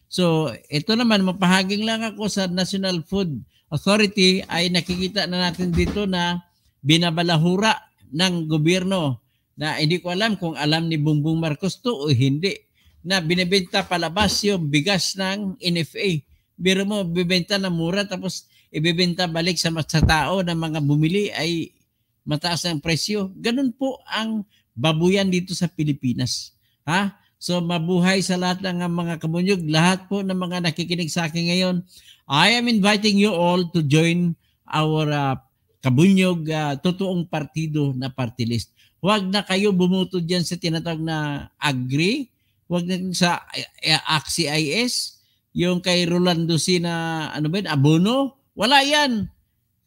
So, ito naman mapahaging lang ako sa National Food Authority ay nakikita na natin dito na binabalahura ng gobyerno na hindi ko alam kung alam ni Bumbong Marcos to o hindi na binebenta palabas yung bigas ng NFA. Pero mo, bibenta na mura tapos ibebenta balik sa, sa tao na mga bumili ay mataas ang presyo. Ganun po ang babuyan dito sa Pilipinas. Ha? So mabuhay sa lahat ng mga kamunyog, lahat po ng mga nakikinig sa akin ngayon. I am inviting you all to join our uh, ah, kabunyog uh, ah, totoong partido na party list Huwag na kayo bumuto diyan sa tinatawag na agri. Huwag na sa eh, eh, AXIS. Yung kay Rolando C na ano ba yun, abono. Wala yan.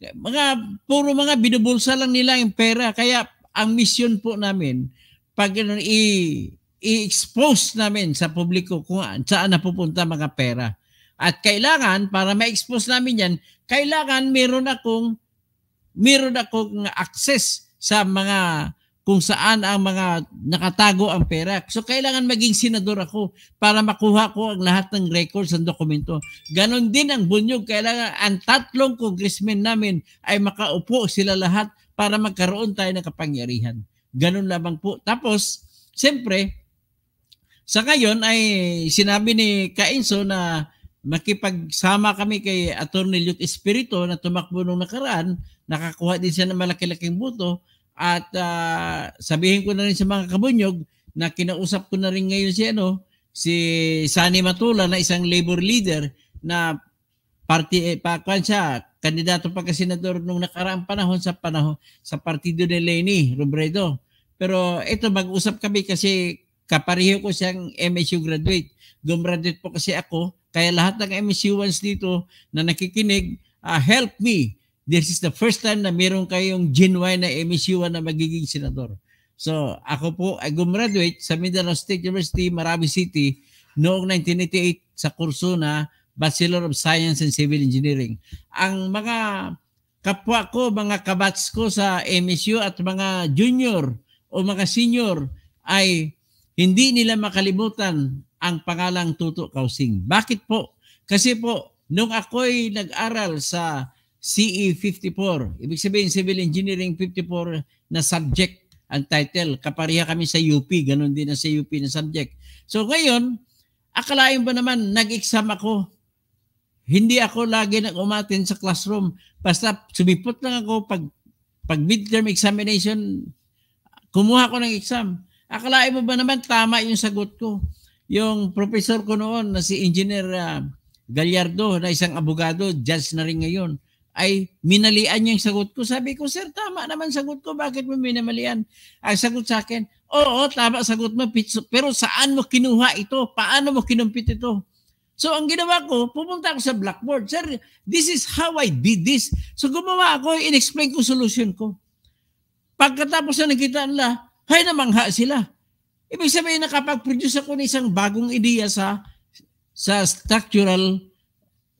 Mga, puro mga binubulsa lang nila yung pera. Kaya ang mission po namin, pag ano, i- i-expose namin sa publiko kung saan napupunta mga pera. At kailangan, para ma-expose namin yan, kailangan meron akong meron akong access sa mga kung saan ang mga nakatago ang pera. So kailangan maging senador ako para makuha ko ang lahat ng records ng dokumento. Ganon din ang bunyog. Kailangan ang tatlong congressmen namin ay makaupo sila lahat para magkaroon tayo ng kapangyarihan. Ganon lamang po. Tapos, siyempre, sa ngayon ay sinabi ni Kainso na makipagsama kami kay Atty. Lute Espirito na tumakbo nung nakaraan, nakakuha din siya ng malaki-laking buto, at uh, sabihin ko na rin sa mga kabunyog na kinausap ko na rin ngayon si ano, si Sani Matula na isang labor leader na party eh, pa siya, kandidato pa kasi senador nung nakaraang panahon sa panahon sa partido ni Leni Robredo. Pero ito mag-usap kami kasi kapareho ko siyang MSU graduate. Gumraduate po kasi ako kaya lahat ng MSU ones dito na nakikinig, uh, help me this is the first time na meron kayong genuine na MSU na magiging senador. So ako po, ay gumraduate sa Mindanao State University, Marawi City noong 1988 sa kurso na Bachelor of Science and Civil Engineering. Ang mga kapwa ko, mga kabats ko sa MSU at mga junior o mga senior ay hindi nila makalimutan ang pangalang Tuto Kausing. Bakit po? Kasi po, nung ako'y nag-aral sa CE 54. Ibig sabihin, Civil Engineering 54 na subject ang title. Kapareha kami sa UP, ganun din na sa UP na subject. So ngayon, akalain ba naman, nag-exam ako. Hindi ako lagi nag-umatin sa classroom. Basta sumipot lang ako pag, pag midterm examination, kumuha ko ng exam. Akalain mo ba naman, tama yung sagot ko. Yung professor ko noon na si Engineer uh, Gallardo na isang abogado, judge na rin ngayon ay minalian niya yung sagot ko. Sabi ko, sir, tama naman sagot ko. Bakit mo minamalian? Ay, sagot sa akin, oo, tama sagot mo. Pero saan mo kinuha ito? Paano mo kinumpit ito? So ang ginawa ko, pumunta ako sa blackboard. Sir, this is how I did this. So gumawa ako, in-explain ko solution ko. Pagkatapos na nakita nila, hay namangha sila. Ibig sabihin, nakapag-produce ako ng isang bagong ideya sa sa structural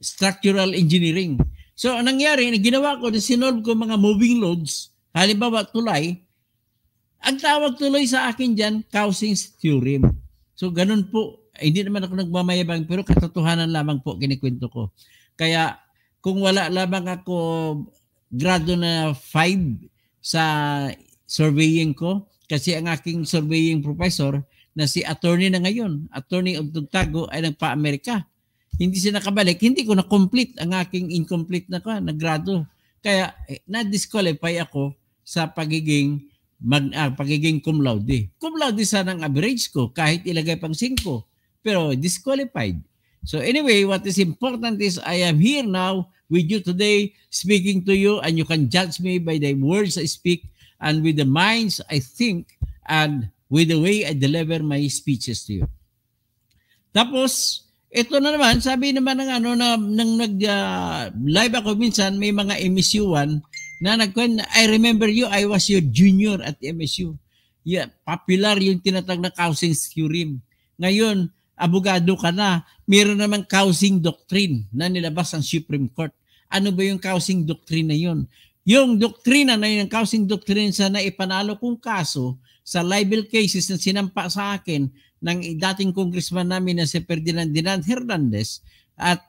structural engineering. So, ang nangyari, ginawa ko, sinolve ko mga moving loads, halimbawa tulay, ang tawag tuloy sa akin dyan, Cowsing's Theorem. So, ganun po. Eh, hindi naman ako nagmamayabang, pero katotohanan lamang po kinikwento ko. Kaya, kung wala lamang ako grado na 5 sa surveying ko, kasi ang aking surveying professor, na si attorney na ngayon, attorney of ay nagpa-Amerika hindi siya nakabalik, hindi ko na-complete ang aking incomplete na, na nagrado. Kaya eh, na-disqualify ako sa pagiging mag, ah, pagiging cum laude. Cum laude sana ang average ko kahit ilagay pang 5 pero disqualified. So anyway, what is important is I am here now with you today speaking to you and you can judge me by the words I speak and with the minds I think and with the way I deliver my speeches to you. Tapos, ito na naman, sabi naman ng ano na nang nag uh, live ako minsan may mga MSU1 na nagkwen I remember you I was your junior at MSU. Yeah, popular yung tinatag na Kausing theorem. Ngayon, abogado ka na, meron naman Kausing doctrine na nilabas ng Supreme Court. Ano ba yung Kausing doctrine na yun? Yung doktrina na yung ang doctrine sa naipanalo kong kaso sa libel cases na sinampa sa akin ng dating congressman namin na si Ferdinand Dinan Hernandez at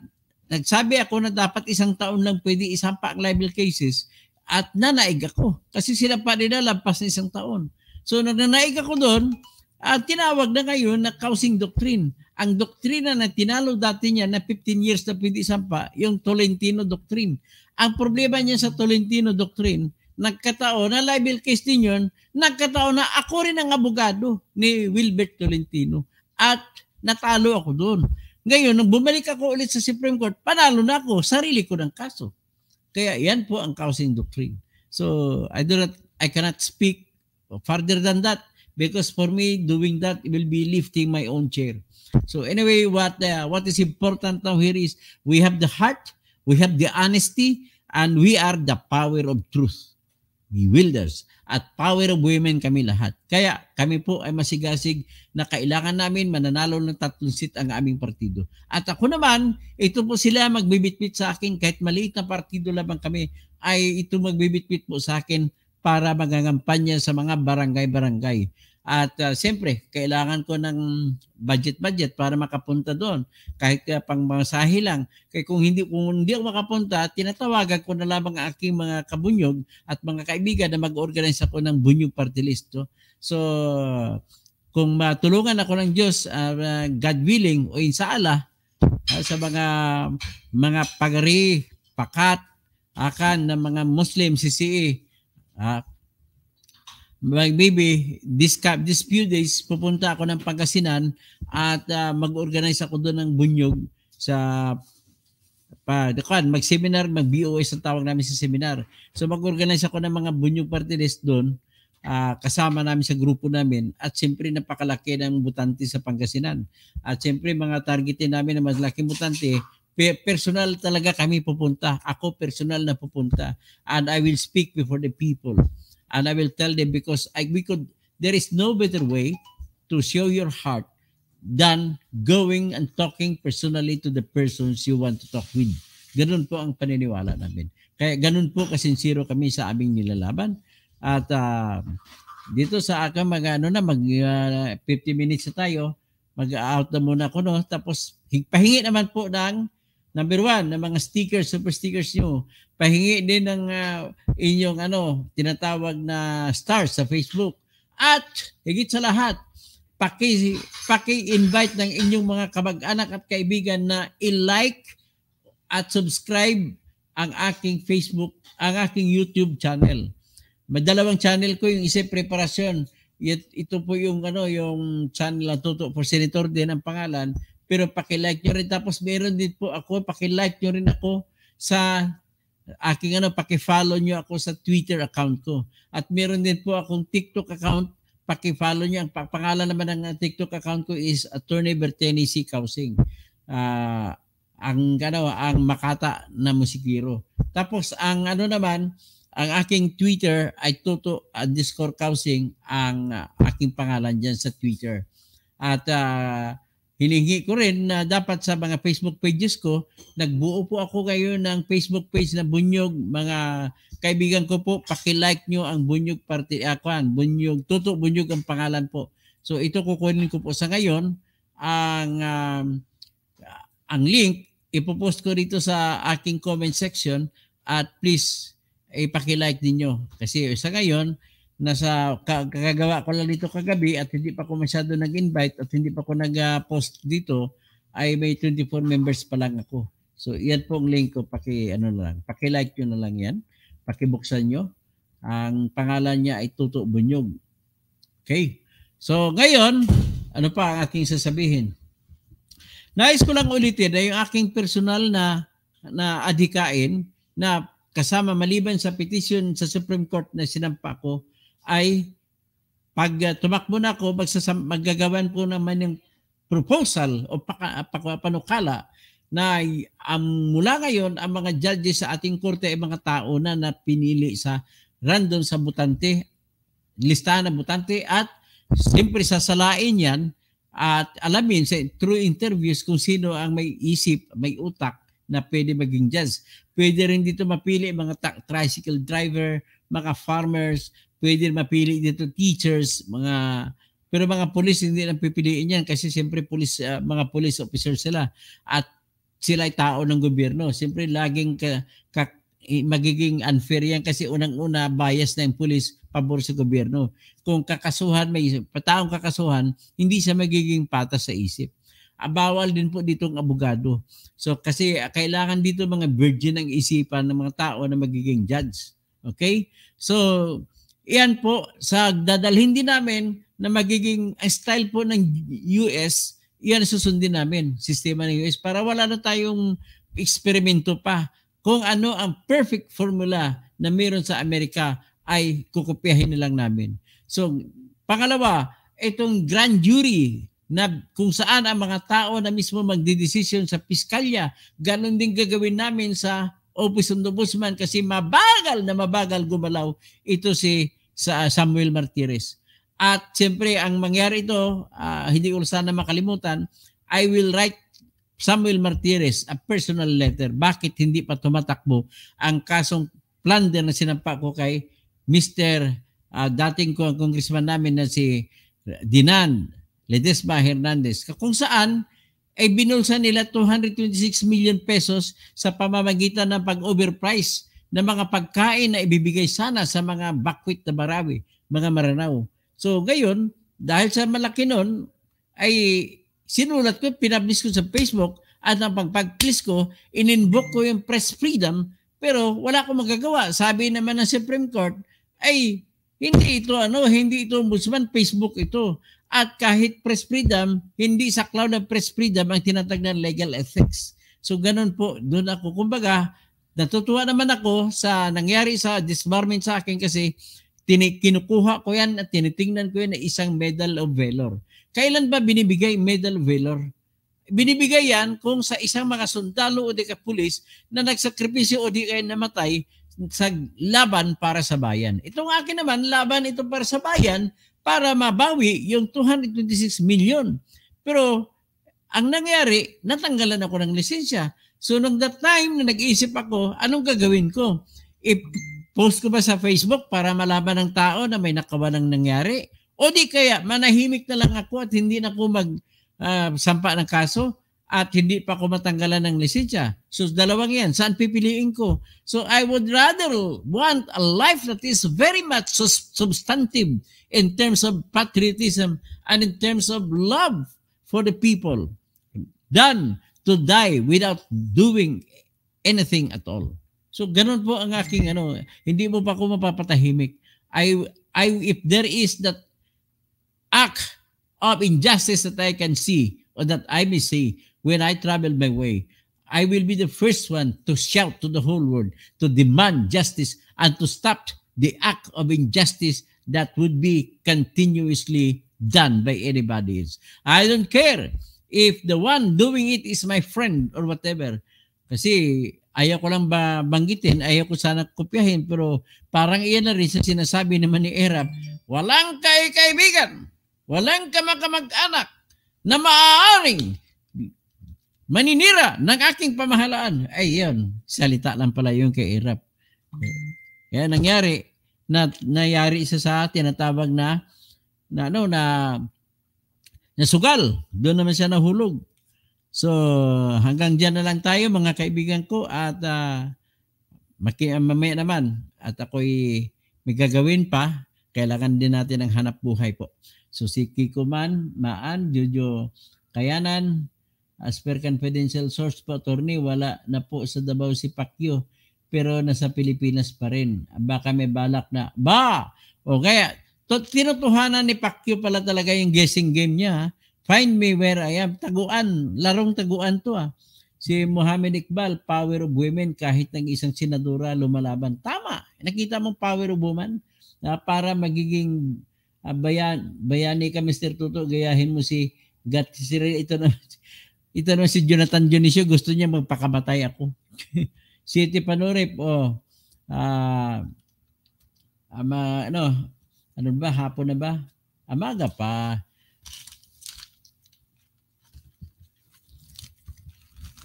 nagsabi ako na dapat isang taon lang pwede isang pa ang libel cases at nanaig ako kasi sila pa nila lampas na isang taon. So nananaig ako doon at tinawag na ngayon na causing doctrine. Ang doktrina na tinalo dati niya na 15 years na pwede pa, yung Tolentino doctrine. Ang problema niya sa Tolentino doctrine, nagkataon na libel case din yun, nagkataon na ako rin ang abogado ni Wilbert Tolentino at natalo ako doon. Ngayon, nung bumalik ako ulit sa Supreme Court, panalo na ako, sarili ko ng kaso. Kaya yan po ang causing doctrine. So, I do not, I cannot speak further than that because for me, doing that will be lifting my own chair. So anyway, what uh, what is important now here is we have the heart, we have the honesty, and we are the power of truth bewilders at power of women kami lahat. Kaya kami po ay masigasig na kailangan namin mananalo ng tatlong seat ang aming partido. At ako naman, ito po sila magbibitbit sa akin kahit maliit na partido lamang kami ay ito magbibitbit po sa akin para magangampanya sa mga barangay-barangay. At uh, siyempre, kailangan ko ng budget-budget para makapunta doon. Kahit uh, pang masahe lang. Kaya kung hindi, kung hindi ako makapunta, tinatawagan ko na lamang ang aking mga kabunyog at mga kaibigan na mag-organize ako ng bunyog party list. No? So, kung matulungan ako ng Diyos, uh, God willing o insala, uh, ah, sa mga mga pagri, pakat, akan ng mga Muslim, CCE, uh, like maybe this cap this few days pupunta ako ng Pangasinan at uh, mag-organize ako doon ng bunyog sa pa kan mag-seminar mag-BOS ang tawag namin sa seminar. So mag-organize ako ng mga bunyog party doon uh, kasama namin sa grupo namin at siyempre napakalaki ng butante sa Pangasinan. At siyempre mga targetin namin na mas laking butante personal talaga kami pupunta. Ako personal na pupunta and I will speak before the people. And I will tell them because I, we could, there is no better way to show your heart than going and talking personally to the persons you want to talk with. Ganun po ang paniniwala namin. Kaya ganun po kasinsiro kami sa aming nilalaban. At uh, dito sa akin mag ano na mag uh, ah, 50 minutes na tayo mag-out na muna ako no tapos pahingi naman po ng Number one, ng mga stickers, super stickers nyo. Pahingi din ng uh, inyong ano, tinatawag na stars sa Facebook. At higit sa lahat, paki, paki-invite ng inyong mga kamag-anak at kaibigan na i-like at subscribe ang aking Facebook, ang aking YouTube channel. May dalawang channel ko, yung isa preparasyon. Ito po yung ano, yung channel Tuto for Senator din ang pangalan pero pakilike nyo rin. Tapos meron din po ako, pakilike nyo rin ako sa aking ano, pakifollow nyo ako sa Twitter account ko. At meron din po akong TikTok account, pakifollow nyo. Ang pangalan naman ng TikTok account ko is Attorney Berteni C. Kausing. Uh, ang ano, ang Makata na musikiro. Tapos ang ano naman, ang aking Twitter ay Toto underscore Kausing ang uh, aking pangalan diyan sa Twitter. At uh, hiningi ko rin na dapat sa mga Facebook pages ko, nagbuo po ako kayo ng Facebook page na Bunyog. Mga kaibigan ko po, paki-like nyo ang Bunyog Party, ako ah, ang Bunyog, Tuto Bunyog ang pangalan po. So ito kukunin ko po sa ngayon ang um, ang link ipopost ko dito sa aking comment section at please ipaki-like ninyo kasi sa ngayon nasa kagagawa ko lang dito kagabi at hindi pa ko masyado nag-invite at hindi pa ko nag-post dito ay may 24 members pa lang ako. So yan po ang link ko, paki ano na lang, paki-like niyo na lang yan, paki-buksan niyo. Ang pangalan niya ay Tuto Bunyog. Okay? So ngayon, ano pa ang aking sasabihin? Nais ko lang ulitin na yung aking personal na na adikain na kasama maliban sa petition sa Supreme Court na sinampa ko ay pag uh, tumakbo na ako, magsasam- maggagawan po naman yung proposal o paka, paka, panukala na ang um, mula ngayon ang mga judges sa ating korte ay mga tao na napinili sa random sa butante, listahan ng butante at siyempre sasalain yan at alamin sa true interviews kung sino ang may isip, may utak na pwede maging judge. Pwede rin dito mapili mga tricycle driver, mga farmers, pwede mapili dito teachers, mga pero mga police hindi lang pipiliin yan kasi siyempre police, uh, mga police officer sila at sila ay tao ng gobyerno. Siyempre laging ka, ka, magiging unfair yan kasi unang-una bias na yung police pabor sa gobyerno. Kung kakasuhan, may pataong kakasuhan, hindi siya magiging patas sa isip ah, bawal din po dito ang abogado. So kasi ah, kailangan dito mga virgin ang isipan ng mga tao na magiging judge. Okay? So Iyan po sa dadalhin din namin na magiging style po ng US, iyan susundin namin, sistema ng US, para wala na tayong eksperimento pa. Kung ano ang perfect formula na meron sa Amerika ay kukopiyahin na lang namin. So, pangalawa, itong grand jury na kung saan ang mga tao na mismo magdidesisyon sa piskalya, ganun din gagawin namin sa Office of Ombudsman kasi mabagal na mabagal gumalaw ito si sa Samuel Martires. At siyempre, ang mangyari ito, uh, hindi ko sana makalimutan, I will write Samuel Martires a personal letter. Bakit hindi pa tumatakbo ang kasong plunder na sinampa ko kay Mr. Uh, ah, dating kong ang congressman namin na si Dinan Ledesma Hernandez. Kung saan ay binulsa nila 226 million pesos sa pamamagitan ng pag-overprice ng mga pagkain na ibibigay sana sa mga bakwit na barawi, mga maranaw. So ngayon, dahil sa malaki nun, ay sinulat ko, pinablish ko sa Facebook at ang pagpag-please ko, ininvoke ko yung press freedom pero wala akong magagawa. Sabi naman ng Supreme Court, ay hindi ito ano, hindi ito ombudsman, Facebook ito. At kahit press freedom, hindi sa cloud ng press freedom ang tinatag ng legal ethics. So ganun po, doon ako. Kumbaga, natutuwa naman ako sa nangyari sa disbarment sa akin kasi tini- kinukuha ko yan at tinitingnan ko yan na isang Medal of Valor. Kailan ba binibigay Medal of Valor? Binibigay yan kung sa isang mga sundalo o di ka pulis na nagsakripisyo o di kaya namatay sa laban para sa bayan. Itong akin naman, laban ito para sa bayan, para mabawi yung 226 million. Pero ang nangyari, natanggalan ako ng lisensya. So nung that time na nag-iisip ako, anong gagawin ko? I-post ko ba sa Facebook para malaman ng tao na may nakawalang nangyari? O di kaya manahimik na lang ako at hindi na ako mag uh, sampa ng kaso? at hindi pa ako matanggalan ng lisensya. So dalawang yan, saan pipiliin ko? So I would rather want a life that is very much substantive in terms of patriotism and in terms of love for the people than to die without doing anything at all. So ganun po ang aking ano, hindi mo pa ako mapapatahimik. I I if there is that act of injustice that I can see or that I may see, when I travel my way, I will be the first one to shout to the whole world to demand justice and to stop the act of injustice that would be continuously done by anybody else. I don't care if the one doing it is my friend or whatever. Kasi ayaw ko lang ba banggitin, ayaw ko sana kopyahin, pero parang iyan na rin sa sinasabi naman ni Erap, walang kay kaibigan, walang kamakamag-anak na maaaring maninira ng aking pamahalaan. Ay, yun. Salita lang pala yun kay Irap. Kaya nangyari, na, nangyari isa sa atin na tabag na, na ano, na, nasugal. Doon naman siya nahulog. So, hanggang dyan na lang tayo mga kaibigan ko at uh, maki, uh, mamaya naman at ako'y may gagawin pa. Kailangan din natin ang hanap buhay po. So, si Kiko Man, Maan, Jojo Kayanan, As per confidential source po, attorney, wala na po sa Davao si Pacquiao pero nasa Pilipinas pa rin. Baka may balak na, ba! O kaya, to, tinutuhanan ni Pacquiao pala talaga yung guessing game niya. Ha? Find me where I am. Taguan. Larong taguan to ah. Si Mohamed Iqbal, power of women, kahit ng isang senadora lumalaban. Tama. Nakita mo power of woman na para magiging uh, bayan, bayani ka Mr. Tuto, gayahin mo si Gat, si, ito na, *laughs* Itanong si Jonathan Dionisio, gusto niya magpakamatay ako. City *laughs* Panurip, oh. Ah, uh, ama, ano, ano ba, hapon na ba? Amaga pa.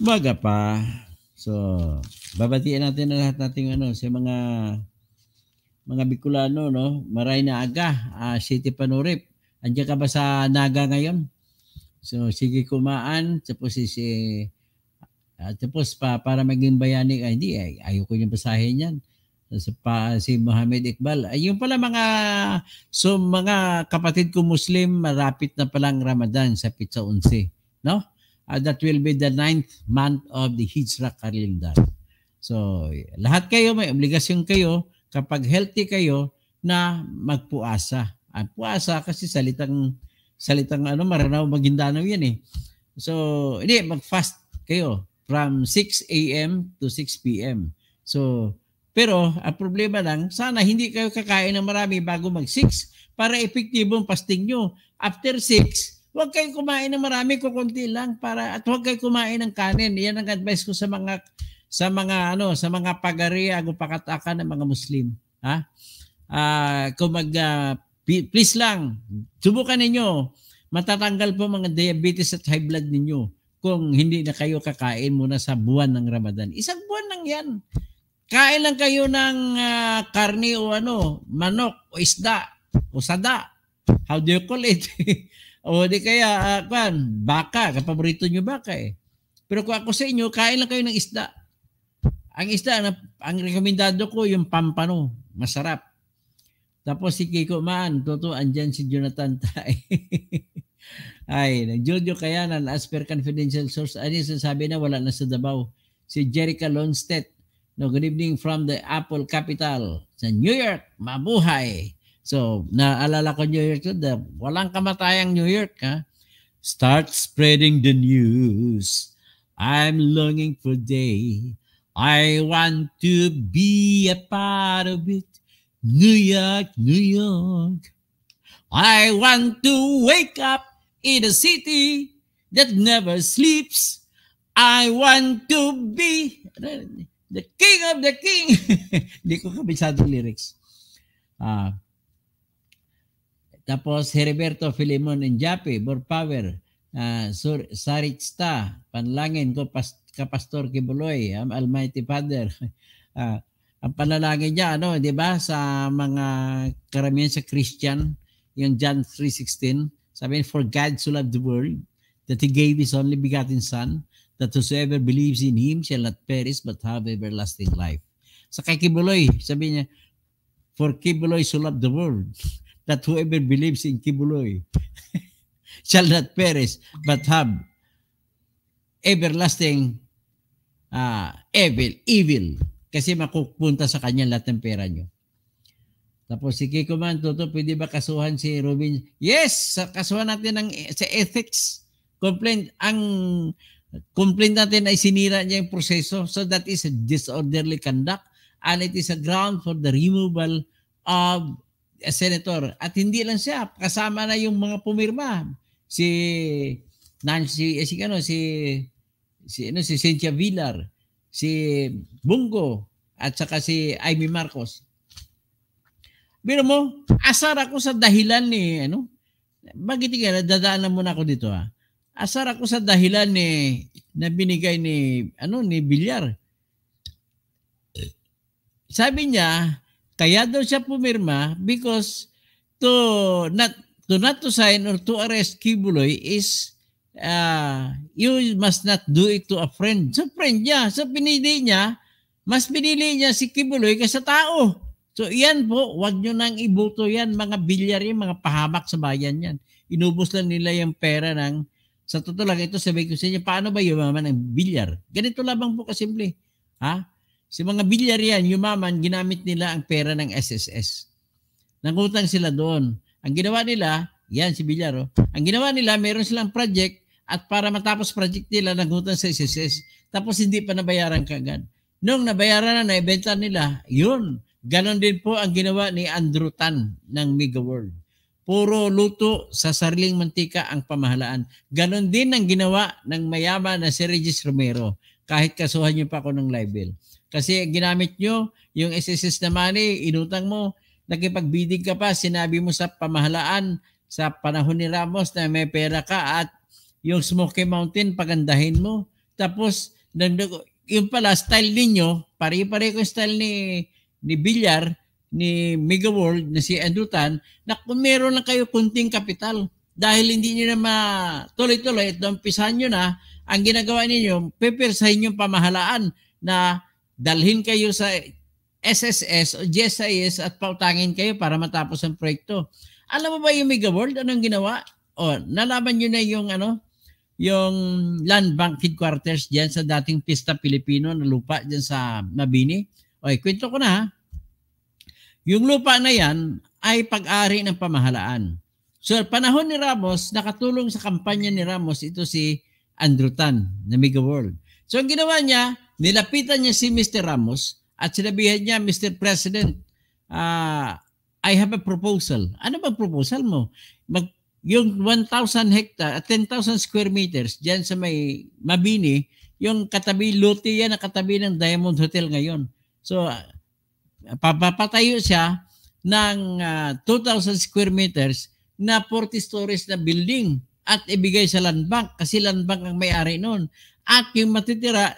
Umaga pa. So, babatiin natin na lahat nating ano sa mga mga Bicolano, no? Maray na aga, uh, ah, City Panurip. Andiyan ka ba sa Naga ngayon? So sige kumaan, tapos eh, si uh, tapos pa para maging bayani ay hindi ay ayoko yung basahin niyan. So, pa, si Muhammad Iqbal. Ayun pala mga so mga kapatid ko Muslim, marapit na palang Ramadan sa Pitsa 11, no? Uh, that will be the ninth month of the Hijra calendar. So, lahat kayo may obligasyon kayo kapag healthy kayo na magpuasa. Ang puasa kasi salitang salitang ano, Maranao, Maguindanao yan eh. So, hindi, mag-fast kayo from 6 a.m. to 6 p.m. So, pero ang problema lang, sana hindi kayo kakain ng marami bago mag-6 para epektibo ang fasting nyo. After 6, huwag kayong kumain ng marami, kukunti lang para at huwag kayong kumain ng kanin. Yan ang advice ko sa mga sa mga ano, sa mga pagari ago pakatakan ng mga Muslim, ha? Ah, uh, kung mag uh, Please lang, subukan ninyo. Matatanggal po mga diabetes at high blood ninyo kung hindi na kayo kakain muna sa buwan ng Ramadan. Isang buwan lang yan. Kain lang kayo ng uh, karne o ano, manok o isda o sada. How do you call it? *laughs* o di kaya, uh, kwan, baka. Kapaborito nyo baka eh. Pero kung ako sa inyo, kain lang kayo ng isda. Ang isda, ang rekomendado ko yung pampano. Masarap. Tapos si Kiko Man, totoo, andyan si Jonathan Tay. *laughs* Ay, nag-Jojo Kayanan as per confidential source. Ano sabi na wala na sa Davao? Si Jerica Lonstedt. No, good evening from the Apple Capital sa New York. Mabuhay! So, naalala ko New York. The, walang kamatayang New York. Ha? Start spreading the news. I'm longing for day. I want to be a part of it. New York, New York. I want to wake up in a city that never sleeps. I want to be the king of the king. *laughs* Hindi ko kabisado lyrics. Ah, uh, tapos Heriberto Filimon and Enjape, More Power, uh, Sur, Saritsta, Panlangin ko pas, Kapastor Kibuloy, um, Almighty Father, uh, *laughs* ang panalangin niya ano, 'di ba, sa mga karamihan sa Christian, yung John 3:16, sabi for God so loved the world that he gave his only begotten son that whosoever believes in him shall not perish but have everlasting life. Sa kay Kibuloy, sabi niya, for Kibuloy so loved the world *laughs* that whoever believes in Kibuloy *laughs* shall not perish but have everlasting uh, evil, evil kasi makupunta sa kanya lahat ng pera nyo. Tapos si Kiko man, Toto, pwede ba kasuhan si Robin? Yes! Kasuhan natin ng, sa ethics complaint. Ang complaint natin ay sinira niya yung proseso. So that is a disorderly conduct and it is a ground for the removal of a senator. At hindi lang siya, kasama na yung mga pumirma. Si Nancy, si, eh, si ano, si si ano si Cynthia Villar, si Bungo, at saka si Amy Marcos. Biro mo, asar ako sa dahilan ni, ano, bakit nga, dadaanan muna ako dito ha. Ah. Asar ako sa dahilan ni, na binigay ni, ano, ni Bilyar. Sabi niya, kaya daw siya pumirma because to not to not to sign or to arrest Kibuloy is uh, you must not do it to a friend. Sa so friend niya, sa so pinili niya, mas pinili niya si Kibuloy kaysa tao. So yan po, wag nyo nang iboto yan, mga bilyar mga pahamak sa bayan yan. Inubos lang nila yung pera ng, sa totoo lang ito, sabi ko sa inyo, paano ba yumaman ng bilyar? Ganito lamang po kasimple. Ha? Si mga bilyar yan, yumaman, ginamit nila ang pera ng SSS. Nangutang sila doon. Ang ginawa nila, yan si Bilyar, oh. ang ginawa nila, meron silang project, at para matapos project nila nagutan sa SSS tapos hindi pa nabayaran kagad. Nung nabayaran na, naibenta nila, yun. Ganon din po ang ginawa ni Andrew Tan ng Mega World. Puro luto sa sariling mantika ang pamahalaan. Ganon din ang ginawa ng mayaman na si Regis Romero kahit kasuhan niyo pa ako ng libel. Kasi ginamit nyo yung SSS na money, inutang mo, nakipagbidig ka pa, sinabi mo sa pamahalaan sa panahon ni Ramos na may pera ka at yung Smoky Mountain, pagandahin mo. Tapos, yung pala, style ninyo, pare-pare ko style ni, ni Villar, ni Mega World, na si Andrew Tan, na kung meron lang kayo kunting kapital, dahil hindi niyo na matuloy-tuloy at umpisahan niyo na, ang ginagawa ninyo, pipirsahin yung pamahalaan na dalhin kayo sa SSS o GSIS at pautangin kayo para matapos ang proyekto. Alam mo ba yung Mega World, anong ginawa? O, nalaman nyo na yung ano, yung land bank headquarters diyan sa dating Pista Pilipino na lupa diyan sa Mabini. Okay, kwento ko na Yung lupa na yan ay pag-ari ng pamahalaan. So, panahon ni Ramos, nakatulong sa kampanya ni Ramos ito si Andrew Tan na Mega World. So, ang ginawa niya, nilapitan niya si Mr. Ramos at sinabihan niya, Mr. President, uh, I have a proposal. Ano bang proposal mo? Mag yung 1,000 hectare, 10,000 square meters diyan sa may Mabini, yung katabi, lote yan na katabi ng Diamond Hotel ngayon. So, papatayo siya ng uh, ah, 2,000 square meters na 40 stories na building at ibigay sa land bank kasi land bank ang may-ari noon. At yung matitira,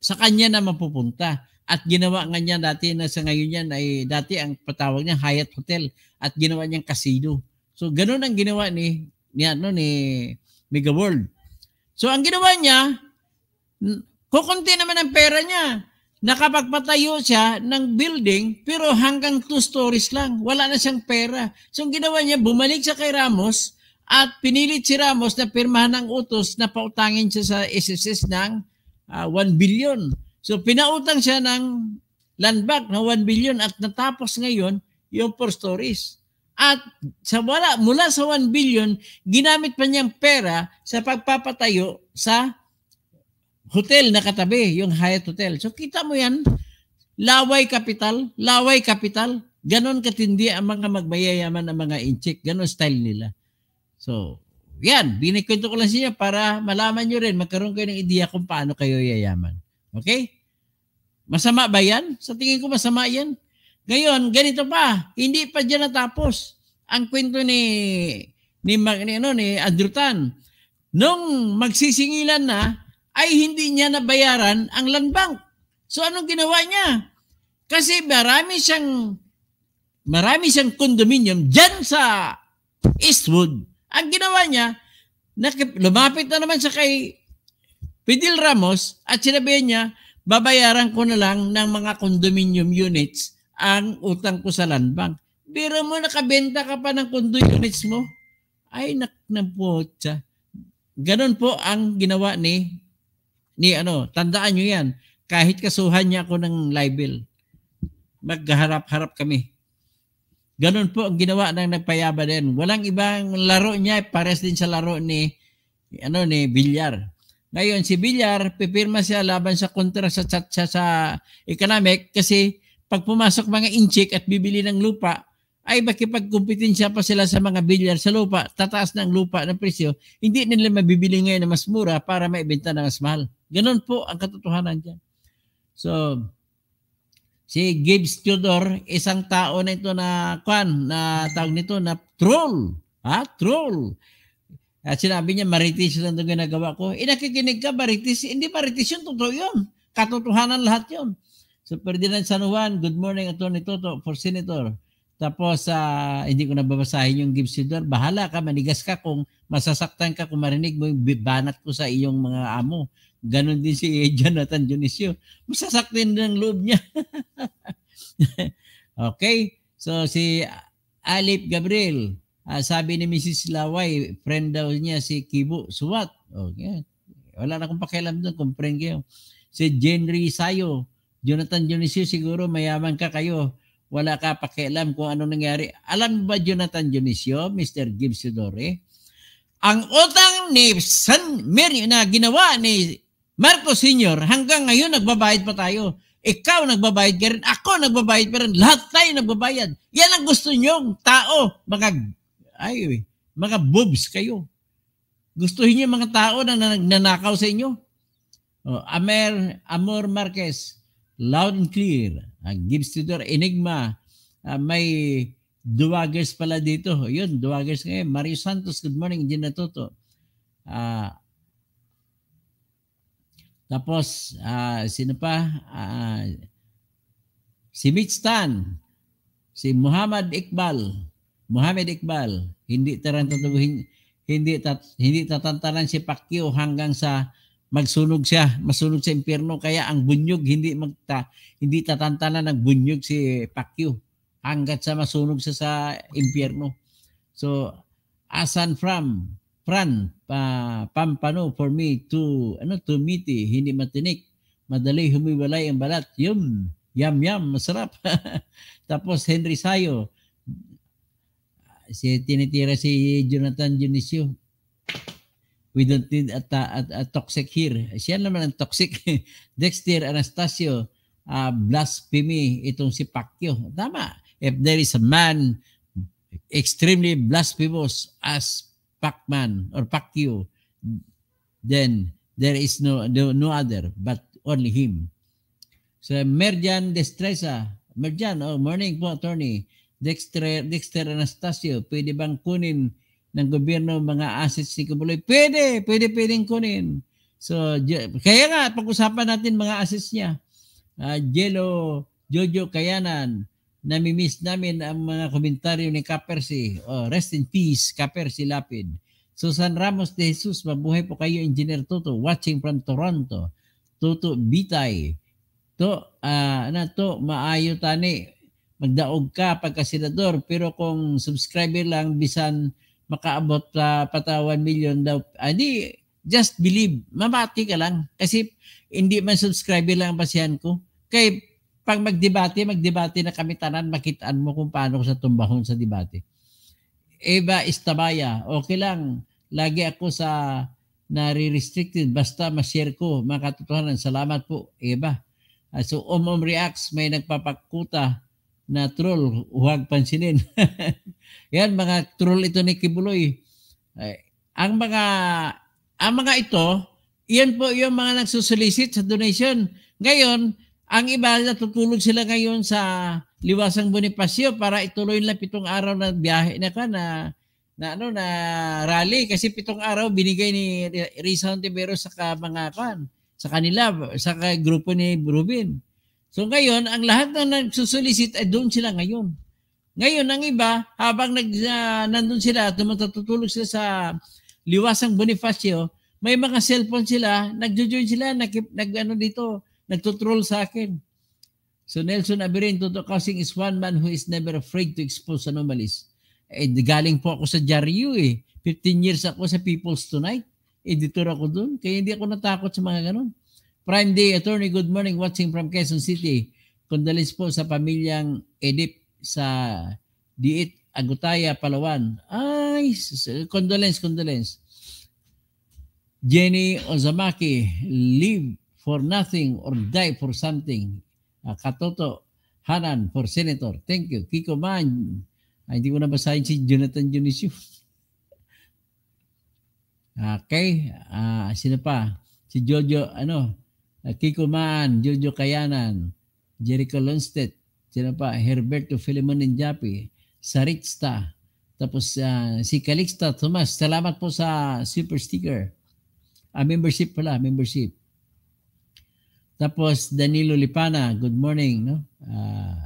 sa kanya na mapupunta. At ginawa nga niya dati na sa ngayon yan ay eh, dati ang patawag niya Hyatt Hotel at ginawa niyang casino. So ganun ang ginawa ni ni ano ni Mega World. So ang ginawa niya, kukunti naman ang pera niya. Nakapagpatayo siya ng building pero hanggang two stories lang. Wala na siyang pera. So ang ginawa niya, bumalik siya kay Ramos at pinilit si Ramos na pirmahan ng utos na pautangin siya sa SSS ng uh, ah, 1 billion. So pinautang siya ng land bank na 1 billion at natapos ngayon yung 4 stories. At sa wala, mula sa 1 billion, ginamit pa niyang pera sa pagpapatayo sa hotel na katabi, yung Hyatt Hotel. So kita mo yan, laway kapital, laway kapital. Ganon katindi ang mga magmayayaman ng mga inchik. Ganon style nila. So, yan, binikwento ko lang sa inyo para malaman nyo rin, magkaroon kayo ng ideya kung paano kayo yayaman. Okay? Masama ba yan? Sa tingin ko masama yan. Ngayon, ganito pa, hindi pa diyan natapos ang kwento ni ni, ni ano ni Andrew Tan. Nung magsisingilan na ay hindi niya nabayaran ang land bank. So anong ginawa niya? Kasi marami siyang marami siyang condominium diyan sa Eastwood. Ang ginawa niya, nakip, lumapit na naman sa kay Fidel Ramos at sinabi niya, babayaran ko na lang ng mga condominium units ang utang ko sa land bank. Bira mo, nakabenta ka pa ng condo units mo. Ay, naknapotsa. Ganon po ang ginawa ni, ni ano, tandaan nyo yan. Kahit kasuhan niya ako ng libel, magharap-harap kami. Ganon po ang ginawa ng nagpayaba din. Walang ibang laro niya, pares din sa laro ni ano ni Villar. Ngayon si Villar pipirma siya laban sa kontra sa chat sa, sa economic kasi pag pumasok mga incheck at bibili ng lupa, ay makipagkumpetensya pa sila sa mga bilyar sa lupa, tataas na lupa ng presyo, hindi nila mabibili ngayon na mas mura para maibenta na mas mahal. Ganun po ang katotohanan dyan. So, si Gibbs Tudor, isang tao na ito na, kwan, na tawag nito na troll. Ha? Troll. At sinabi niya, maritis lang itong ginagawa ko. Inakikinig eh, ka, maritis. Hindi maritis yun, totoo yun. Katotohanan lahat yun. So, Ferdinand San Juan, good morning, Attorney Toto, for Senator. Tapos, uh, hindi ko nababasahin yung Gibbs Sidor. Bahala ka, manigas ka kung masasaktan ka kung marinig mo yung banat ko sa iyong mga amo. Ganon din si *laughs* Jonathan Dionisio. Masasaktan din ang loob niya. *laughs* okay? So, si Alip Gabriel, uh, sabi ni Mrs. Laway, friend daw niya si Kibo. Suwat. Okay. Wala na akong pakialam doon kung friend kayo. Si Jenry Sayo, Jonathan Dionisio, siguro mayaman ka kayo. Wala ka pakialam kung ano nangyari. Alam ba Jonathan Dionisio, Mr. Gibbs Sidore? Ang utang ni San Mary na ginawa ni Marcos Sr. hanggang ngayon nagbabayad pa tayo. Ikaw nagbabayad ka rin. Ako nagbabayad pa rin. Lahat tayo nagbabayad. Yan ang gusto nyong tao. Mga, ay, mga boobs kayo. Gustuhin niyo mga tao na nananakaw sa inyo. Oh, Amer, Amor Marquez, Loud and Clear, uh, ah, to Tudor, Enigma, uh, may Duwagers pala dito. Yun, Duwagers ngayon. Mario Santos, good morning, Gina Toto. Uh, tapos, uh, sino pa? Uh, si Mitch Tan, si Muhammad Iqbal, Muhammad Iqbal, hindi tarantaduhin, hindi tat, hindi tatantanan si Pacquiao hanggang sa magsunog siya, masunog sa impyerno kaya ang bunyog hindi magta hindi tatantanan ng bunyog si Pacquiao hangga't sa masunog siya sa impyerno. So asan from Fran pa, pampano for me to ano to meaty eh, hindi matinik madali humiwalay ang balat yum yum yum masarap *laughs* tapos Henry Sayo si tinitira si Jonathan Dionisio We don't need a, a, a toxic here. Siya naman ang toxic. *laughs* Dexter, Anastasio, uh, blasphemy itong si Pacquiao. Tama. If there is a man extremely blasphemous as Pacman or Pacquiao, then there is no, no, no other but only him. So Merjan Destreza, Merjan, oh, morning po attorney. Dexter, Dexter Anastasio, pwede bang kunin ng gobyerno mga assets ni Kabuloy, pwede, pwede pwedeng kunin. So, kaya nga, pag-usapan natin mga assets niya. Uh, Jello, Jojo Kayanan, namimiss namin ang mga komentaryo ni Kapersi. Oh, rest in peace, Kapersi Lapid. Susan Ramos de Jesus, mabuhay po kayo, Engineer Toto, watching from Toronto. Toto Bitay. To, uh, ah, na ano, to, maayo tani. Magdaog ka pagka senador, pero kung subscriber lang, bisan makaabot sa uh, 1 million daw. Adi, ah, just believe. Mamati ka lang. Kasi hindi man subscribe lang ang pasihan ko. Kay pag magdebate, magdebate na kami tanan, makitaan mo kung paano ko sa tumbahon sa debate. Eva Istabaya, okay lang. Lagi ako sa nare-restricted. Basta ma-share ko, mga katotohanan. Salamat po, Eva. Ah, so, Om Om Reacts, may nagpapakuta na troll, huwag pansinin. *laughs* Yan, mga troll ito ni Kibuloy. Ay, ang mga ang mga ito, yan po yung mga nagsusulisit sa donation. Ngayon, ang iba natutulog sila ngayon sa Liwasang Bonifacio para ituloy nila pitong araw na biyahe na ka na na ano na rally kasi pitong araw binigay ni Rizal Tibero sa mga kan sa kanila sa grupo ni Rubin. So ngayon, ang lahat na nagsusolicit ay doon sila ngayon. Ngayon, ang iba, habang nag, uh, nandun sila tumatutulog sila sa liwasang Bonifacio, may mga cellphone sila, nagjo-join sila, nag, nag ano dito, nagtutrol sa akin. So Nelson Abirin, Toto Kasing is one man who is never afraid to expose anomalies. Eh, galing po ako sa Jaryu eh. 15 years ako sa People's Tonight. Editor ako doon. Kaya hindi ako natakot sa mga ganun. Prime Day, Attorney, good morning. Watching from Quezon City. Condolences po sa pamilyang Edip sa Diit, Agutaya, Palawan. Ay, condolence, condolence. Jenny Ozamaki, live for nothing or die for something. Ah, Katoto Hanan for Senator. Thank you. Kiko Man. Ay, ah, hindi ko nabasahin si Jonathan Dionisio. *laughs* Ah, okay. Uh, sino pa? Si Jojo, ano? Kiko Maan, Jojo Kayanan, Jericho Lundstedt, sino pa, Herberto Filimon Ninjapi, Saritsta, tapos uh, si Calixta Tomas. Salamat po sa super sticker. Ah, membership pala, membership. Tapos Danilo Lipana, good morning. No? Uh,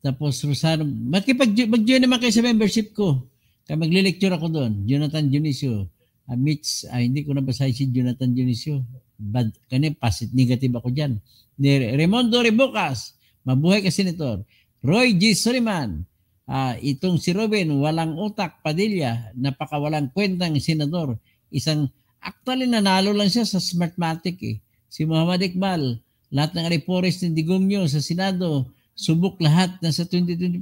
tapos Rosano, mag join naman kayo sa membership ko. Kaya maglilecture ako doon. Jonathan Dionisio uh, Mitch, uh, hindi ko nabasahin si Jonathan Dionisio. Bad, kani pasit negative ako diyan. Ni Raimondo Rebucas, mabuhay ka, Senator. Roy G. Soliman, uh, ah, itong si Robin, walang utak, Padilla, napakawalang kwentang senador. Isang, actually nanalo lang siya sa Smartmatic eh. Si Muhammad Iqbal, lahat ng reports ng Digumyo sa Senado, subok lahat na sa 2025.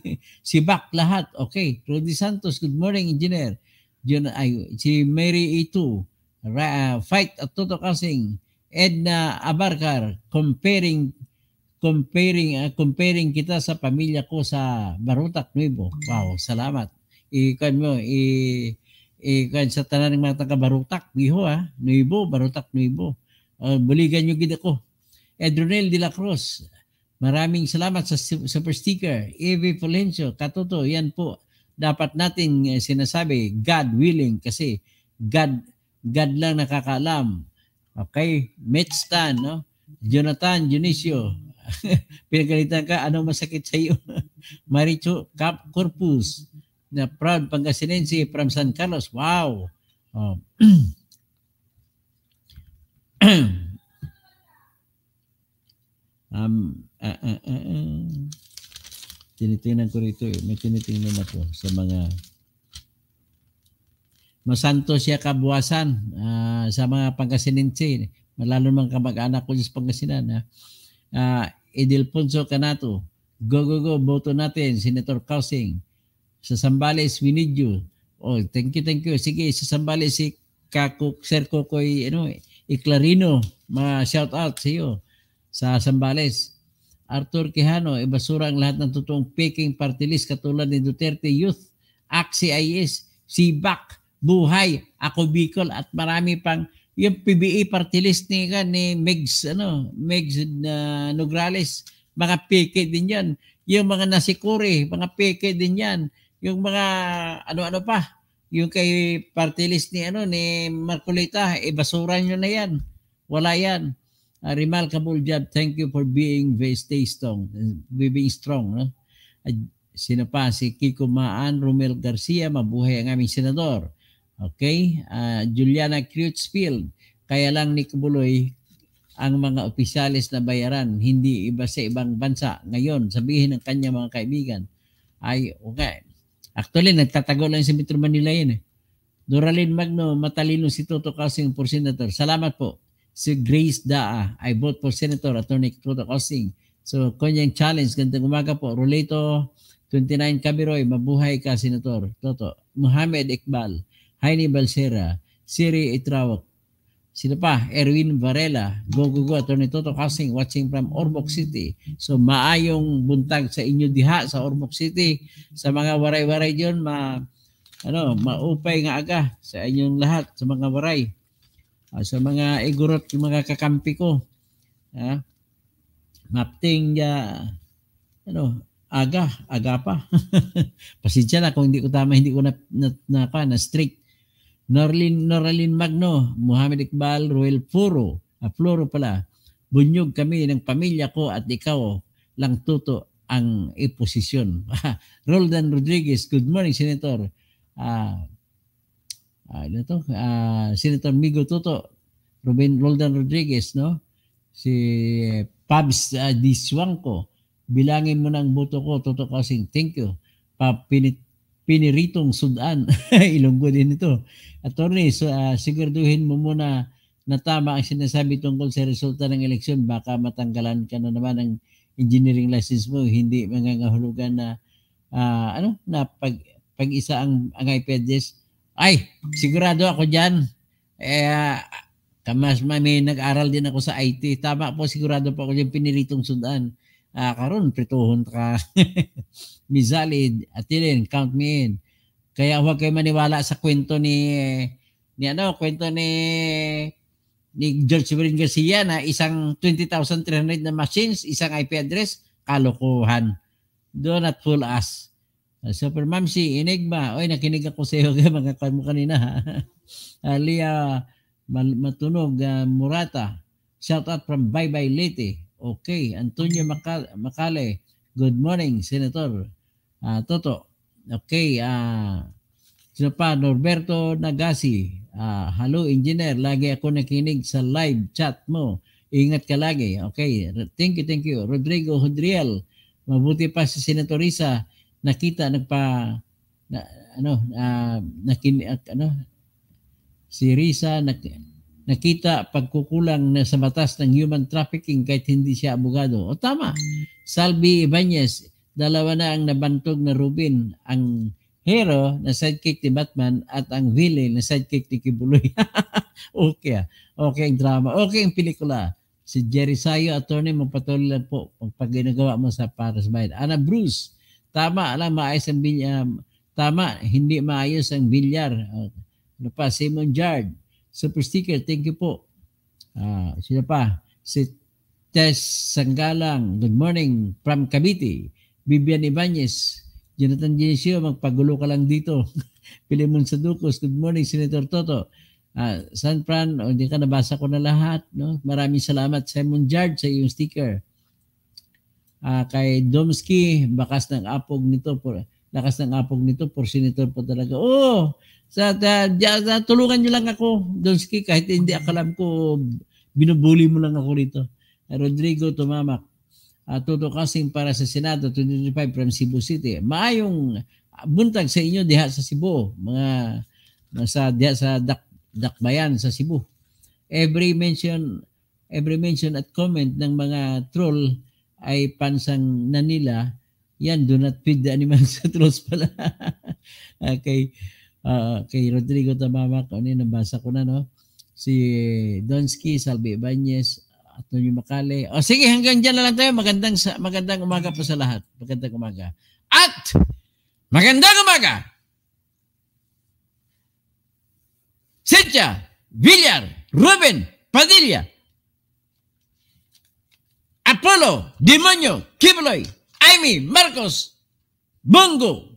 *laughs* si Bak lahat. Okay. Rudy Santos, good morning, engineer yun ay si Mary Ito, uh, ah, Fight at Toto Kasing, Edna Abarcar, comparing comparing uh, comparing kita sa pamilya ko sa Barutak Nuevo. Wow, salamat. Ikan mo, i ikan sa tanan ng mga taga Barutak, Biho ha, Nuevo, Barutak Nuevo. Uh, buligan niyo gid ko. Edronel de la Cruz, maraming salamat sa super sticker. Evie Polencio, katoto, yan po dapat natin eh, sinasabi God willing kasi God God lang nakakaalam. Okay? Metstan, no? Jonathan, Dionisio, *laughs* pinagalitan ka, ano masakit sa iyo? *laughs* Maricho Cap Corpus, na proud Pangasinense from San Carlos. Wow! Oh. *clears throat* um, uh, uh, uh, uh. Tinitingnan ko rito eh. May tinitingnan ako sa mga Masanto siya kabuwasan uh, sa mga Pangasininsi. Lalo mga kamag-anak ko sa Pangasinan. Ha? Uh, ah, Idilponso Canato. Go, go, go. Boto natin. Senator Kausing. Sa Sambales, we need you. Oh, thank you, thank you. Sige, sa Sambales, si Kakuk, Sir Kokoy, ano, Iclarino. ma shout out sa iyo sa Sambales. Arthur Quijano, ibasura eh, ang lahat ng totoong peking party list katulad ni Duterte Youth, ACT-CIS, SIBAC, Buhay, Ako Bicol at marami pang yung PBA e party list ni, ni Megs, ano, Megs uh, Nograles, mga peke din yan. Yung mga nasikuri, mga peke din yan. Yung mga ano-ano pa, yung kay party list ni ano ni Marcolita, ibasura eh, e, nyo na yan. Wala yan a ah, remarkable job. Thank you for being very stay strong. Being strong. No? Sino pa? Si Kiko Maan, Romel Garcia, mabuhay ang aming senador. Okay? Uh, Juliana Crutchfield, kaya lang ni Kabuloy ang mga opisyalis na bayaran, hindi iba sa ibang bansa. Ngayon, sabihin ng kanya mga kaibigan, ay okay. Actually, nagtatago lang si Metro Manila yun eh. Doralin Magno, matalino si Toto Kasing for Senator. Salamat po si Grace Daa. I vote for Senator Attorney Kuta Kosing. So, kanyang challenge, gandang umaga po. Rolito, 29 Cabiroy, mabuhay ka, Senator. Toto, Muhammad Iqbal, Heine Balsera, Siri Itrawak, sino pa? Erwin Varela, go go go, Attorney Toto Kasing, watching from Ormoc City. So maayong buntag sa inyo diha sa Ormoc City. Sa mga waray-waray diyon, ma ano, maupay nga aga sa inyong lahat, sa mga waray uh, sa mga igurot yung mga kakampi ko. Ha? Mapting ya ano, aga, aga pa. *laughs* Pasensya na kung hindi ko tama, hindi ko na na, na, pa, na strict. Norlin, Noralin Magno, Muhammad Iqbal, Ruel Puro, uh, ah, Floro pala. Bunyog kami ng pamilya ko at ikaw lang tuto ang iposisyon. *laughs* Roldan Rodriguez, good morning, Senator. Uh, uh, ano to? Uh, Senator Migo Toto, Ruben Roldan Rodriguez, no? Si eh, Pabs uh, ah, Diswangko, bilangin mo ng boto ko, Toto Kasing, thank you. Papinit, piniritong sudan, *laughs* ilonggo din ito. Attorney, so, uh, siguraduhin mo muna na tama ang sinasabi tungkol sa resulta ng eleksyon, baka matanggalan ka na naman ng engineering license mo, hindi mangangahulugan na uh, ano na pag pag-isa ang ang IPEDES ay, sigurado ako dyan. Eh, uh, kamas may nag-aral din ako sa IT. Tama po, sigurado po ako dyan, piniritong sundan. Ah, karon prituhon ka. *laughs* Mizalid, eh, atilin, count me in. Kaya huwag kayo maniwala sa kwento ni, ni ano, kwento ni ni George Marin Garcia na isang 20,300 na machines, isang IP address, kalokohan. Do not fool us. Ah, Super si Enigma. Oy, nakinig ako sa iyo *laughs* mga mo kanina. Ha? Ah, Alia Matunog uh, Murata. Shout out from Bye Bye Leyte. Okay, Antonio Macal- Macale. Good morning, Senator uh, Toto. Okay, uh, sino pa? Norberto Nagasi. Uh, hello, Engineer. Lagi ako nakinig sa live chat mo. Ingat ka lagi. Okay, thank you, thank you. Rodrigo Hudriel. Mabuti pa si Senatorisa. Risa nakita nagpa na, ano uh, nakin uh, ano si Risa nak, nakita pagkukulang na sa batas ng human trafficking kahit hindi siya abogado. O tama. Salvi Ibanez, dalawa na ang nabantog na Rubin, ang hero na sidekick ni Batman at ang villain na sidekick ni Kibuloy. *laughs* okay. Ah. Okay ang drama. Okay ang pelikula. Si Jerry Sayo, attorney, magpatuloy lang po pag ginagawa mo sa Paris Bayan. Ana Bruce, Tama lang, maayos ang bilyar. Um, tama, hindi maayos ang bilyar. Ah, ano pa? Simon Jard. Super sticker, thank you po. Uh, sino pa? Si Tess Sanggalang. Good morning from Cavite. Vivian Ibanez. Jonathan Genesio, magpagulo ka lang dito. *laughs* Pilimon sa Dukos. Good morning, Senator Toto. Uh, San Fran, oh, hindi oh, ka nabasa ko na lahat. No? Maraming salamat, Simon Jard, sa iyong sticker uh, kay Domski, bakas ng apog nito po. Lakas ng apog nito for senator po talaga. Oh, sa, sa, sa tulungan niyo lang ako, Domski, kahit hindi akalam ko binubuli mo lang ako rito. Rodrigo Tumamak, uh, ah, Toto Kasing para sa Senado 2025 from Cebu City. Maayong buntag sa inyo diha sa Cebu, mga nasa diha sa dak, Dakbayan sa Cebu. Every mention every mention at comment ng mga troll ay pansang na nila, yan, do not feed the animals at rose pala. okay. *laughs* Ah, kay, uh, kay Rodrigo Tamama, kung ano nabasa ko na, no? Si Donsky, Salvi Ibanez, Antonio Nuno Makale. O oh, sige, hanggang dyan na lang tayo. Magandang, magandang umaga po sa lahat. Magandang umaga. At magandang umaga! Cynthia Villar Ruben Padilla Apolo, Demonio, Kibloy, Amy, Marcos, Bongo,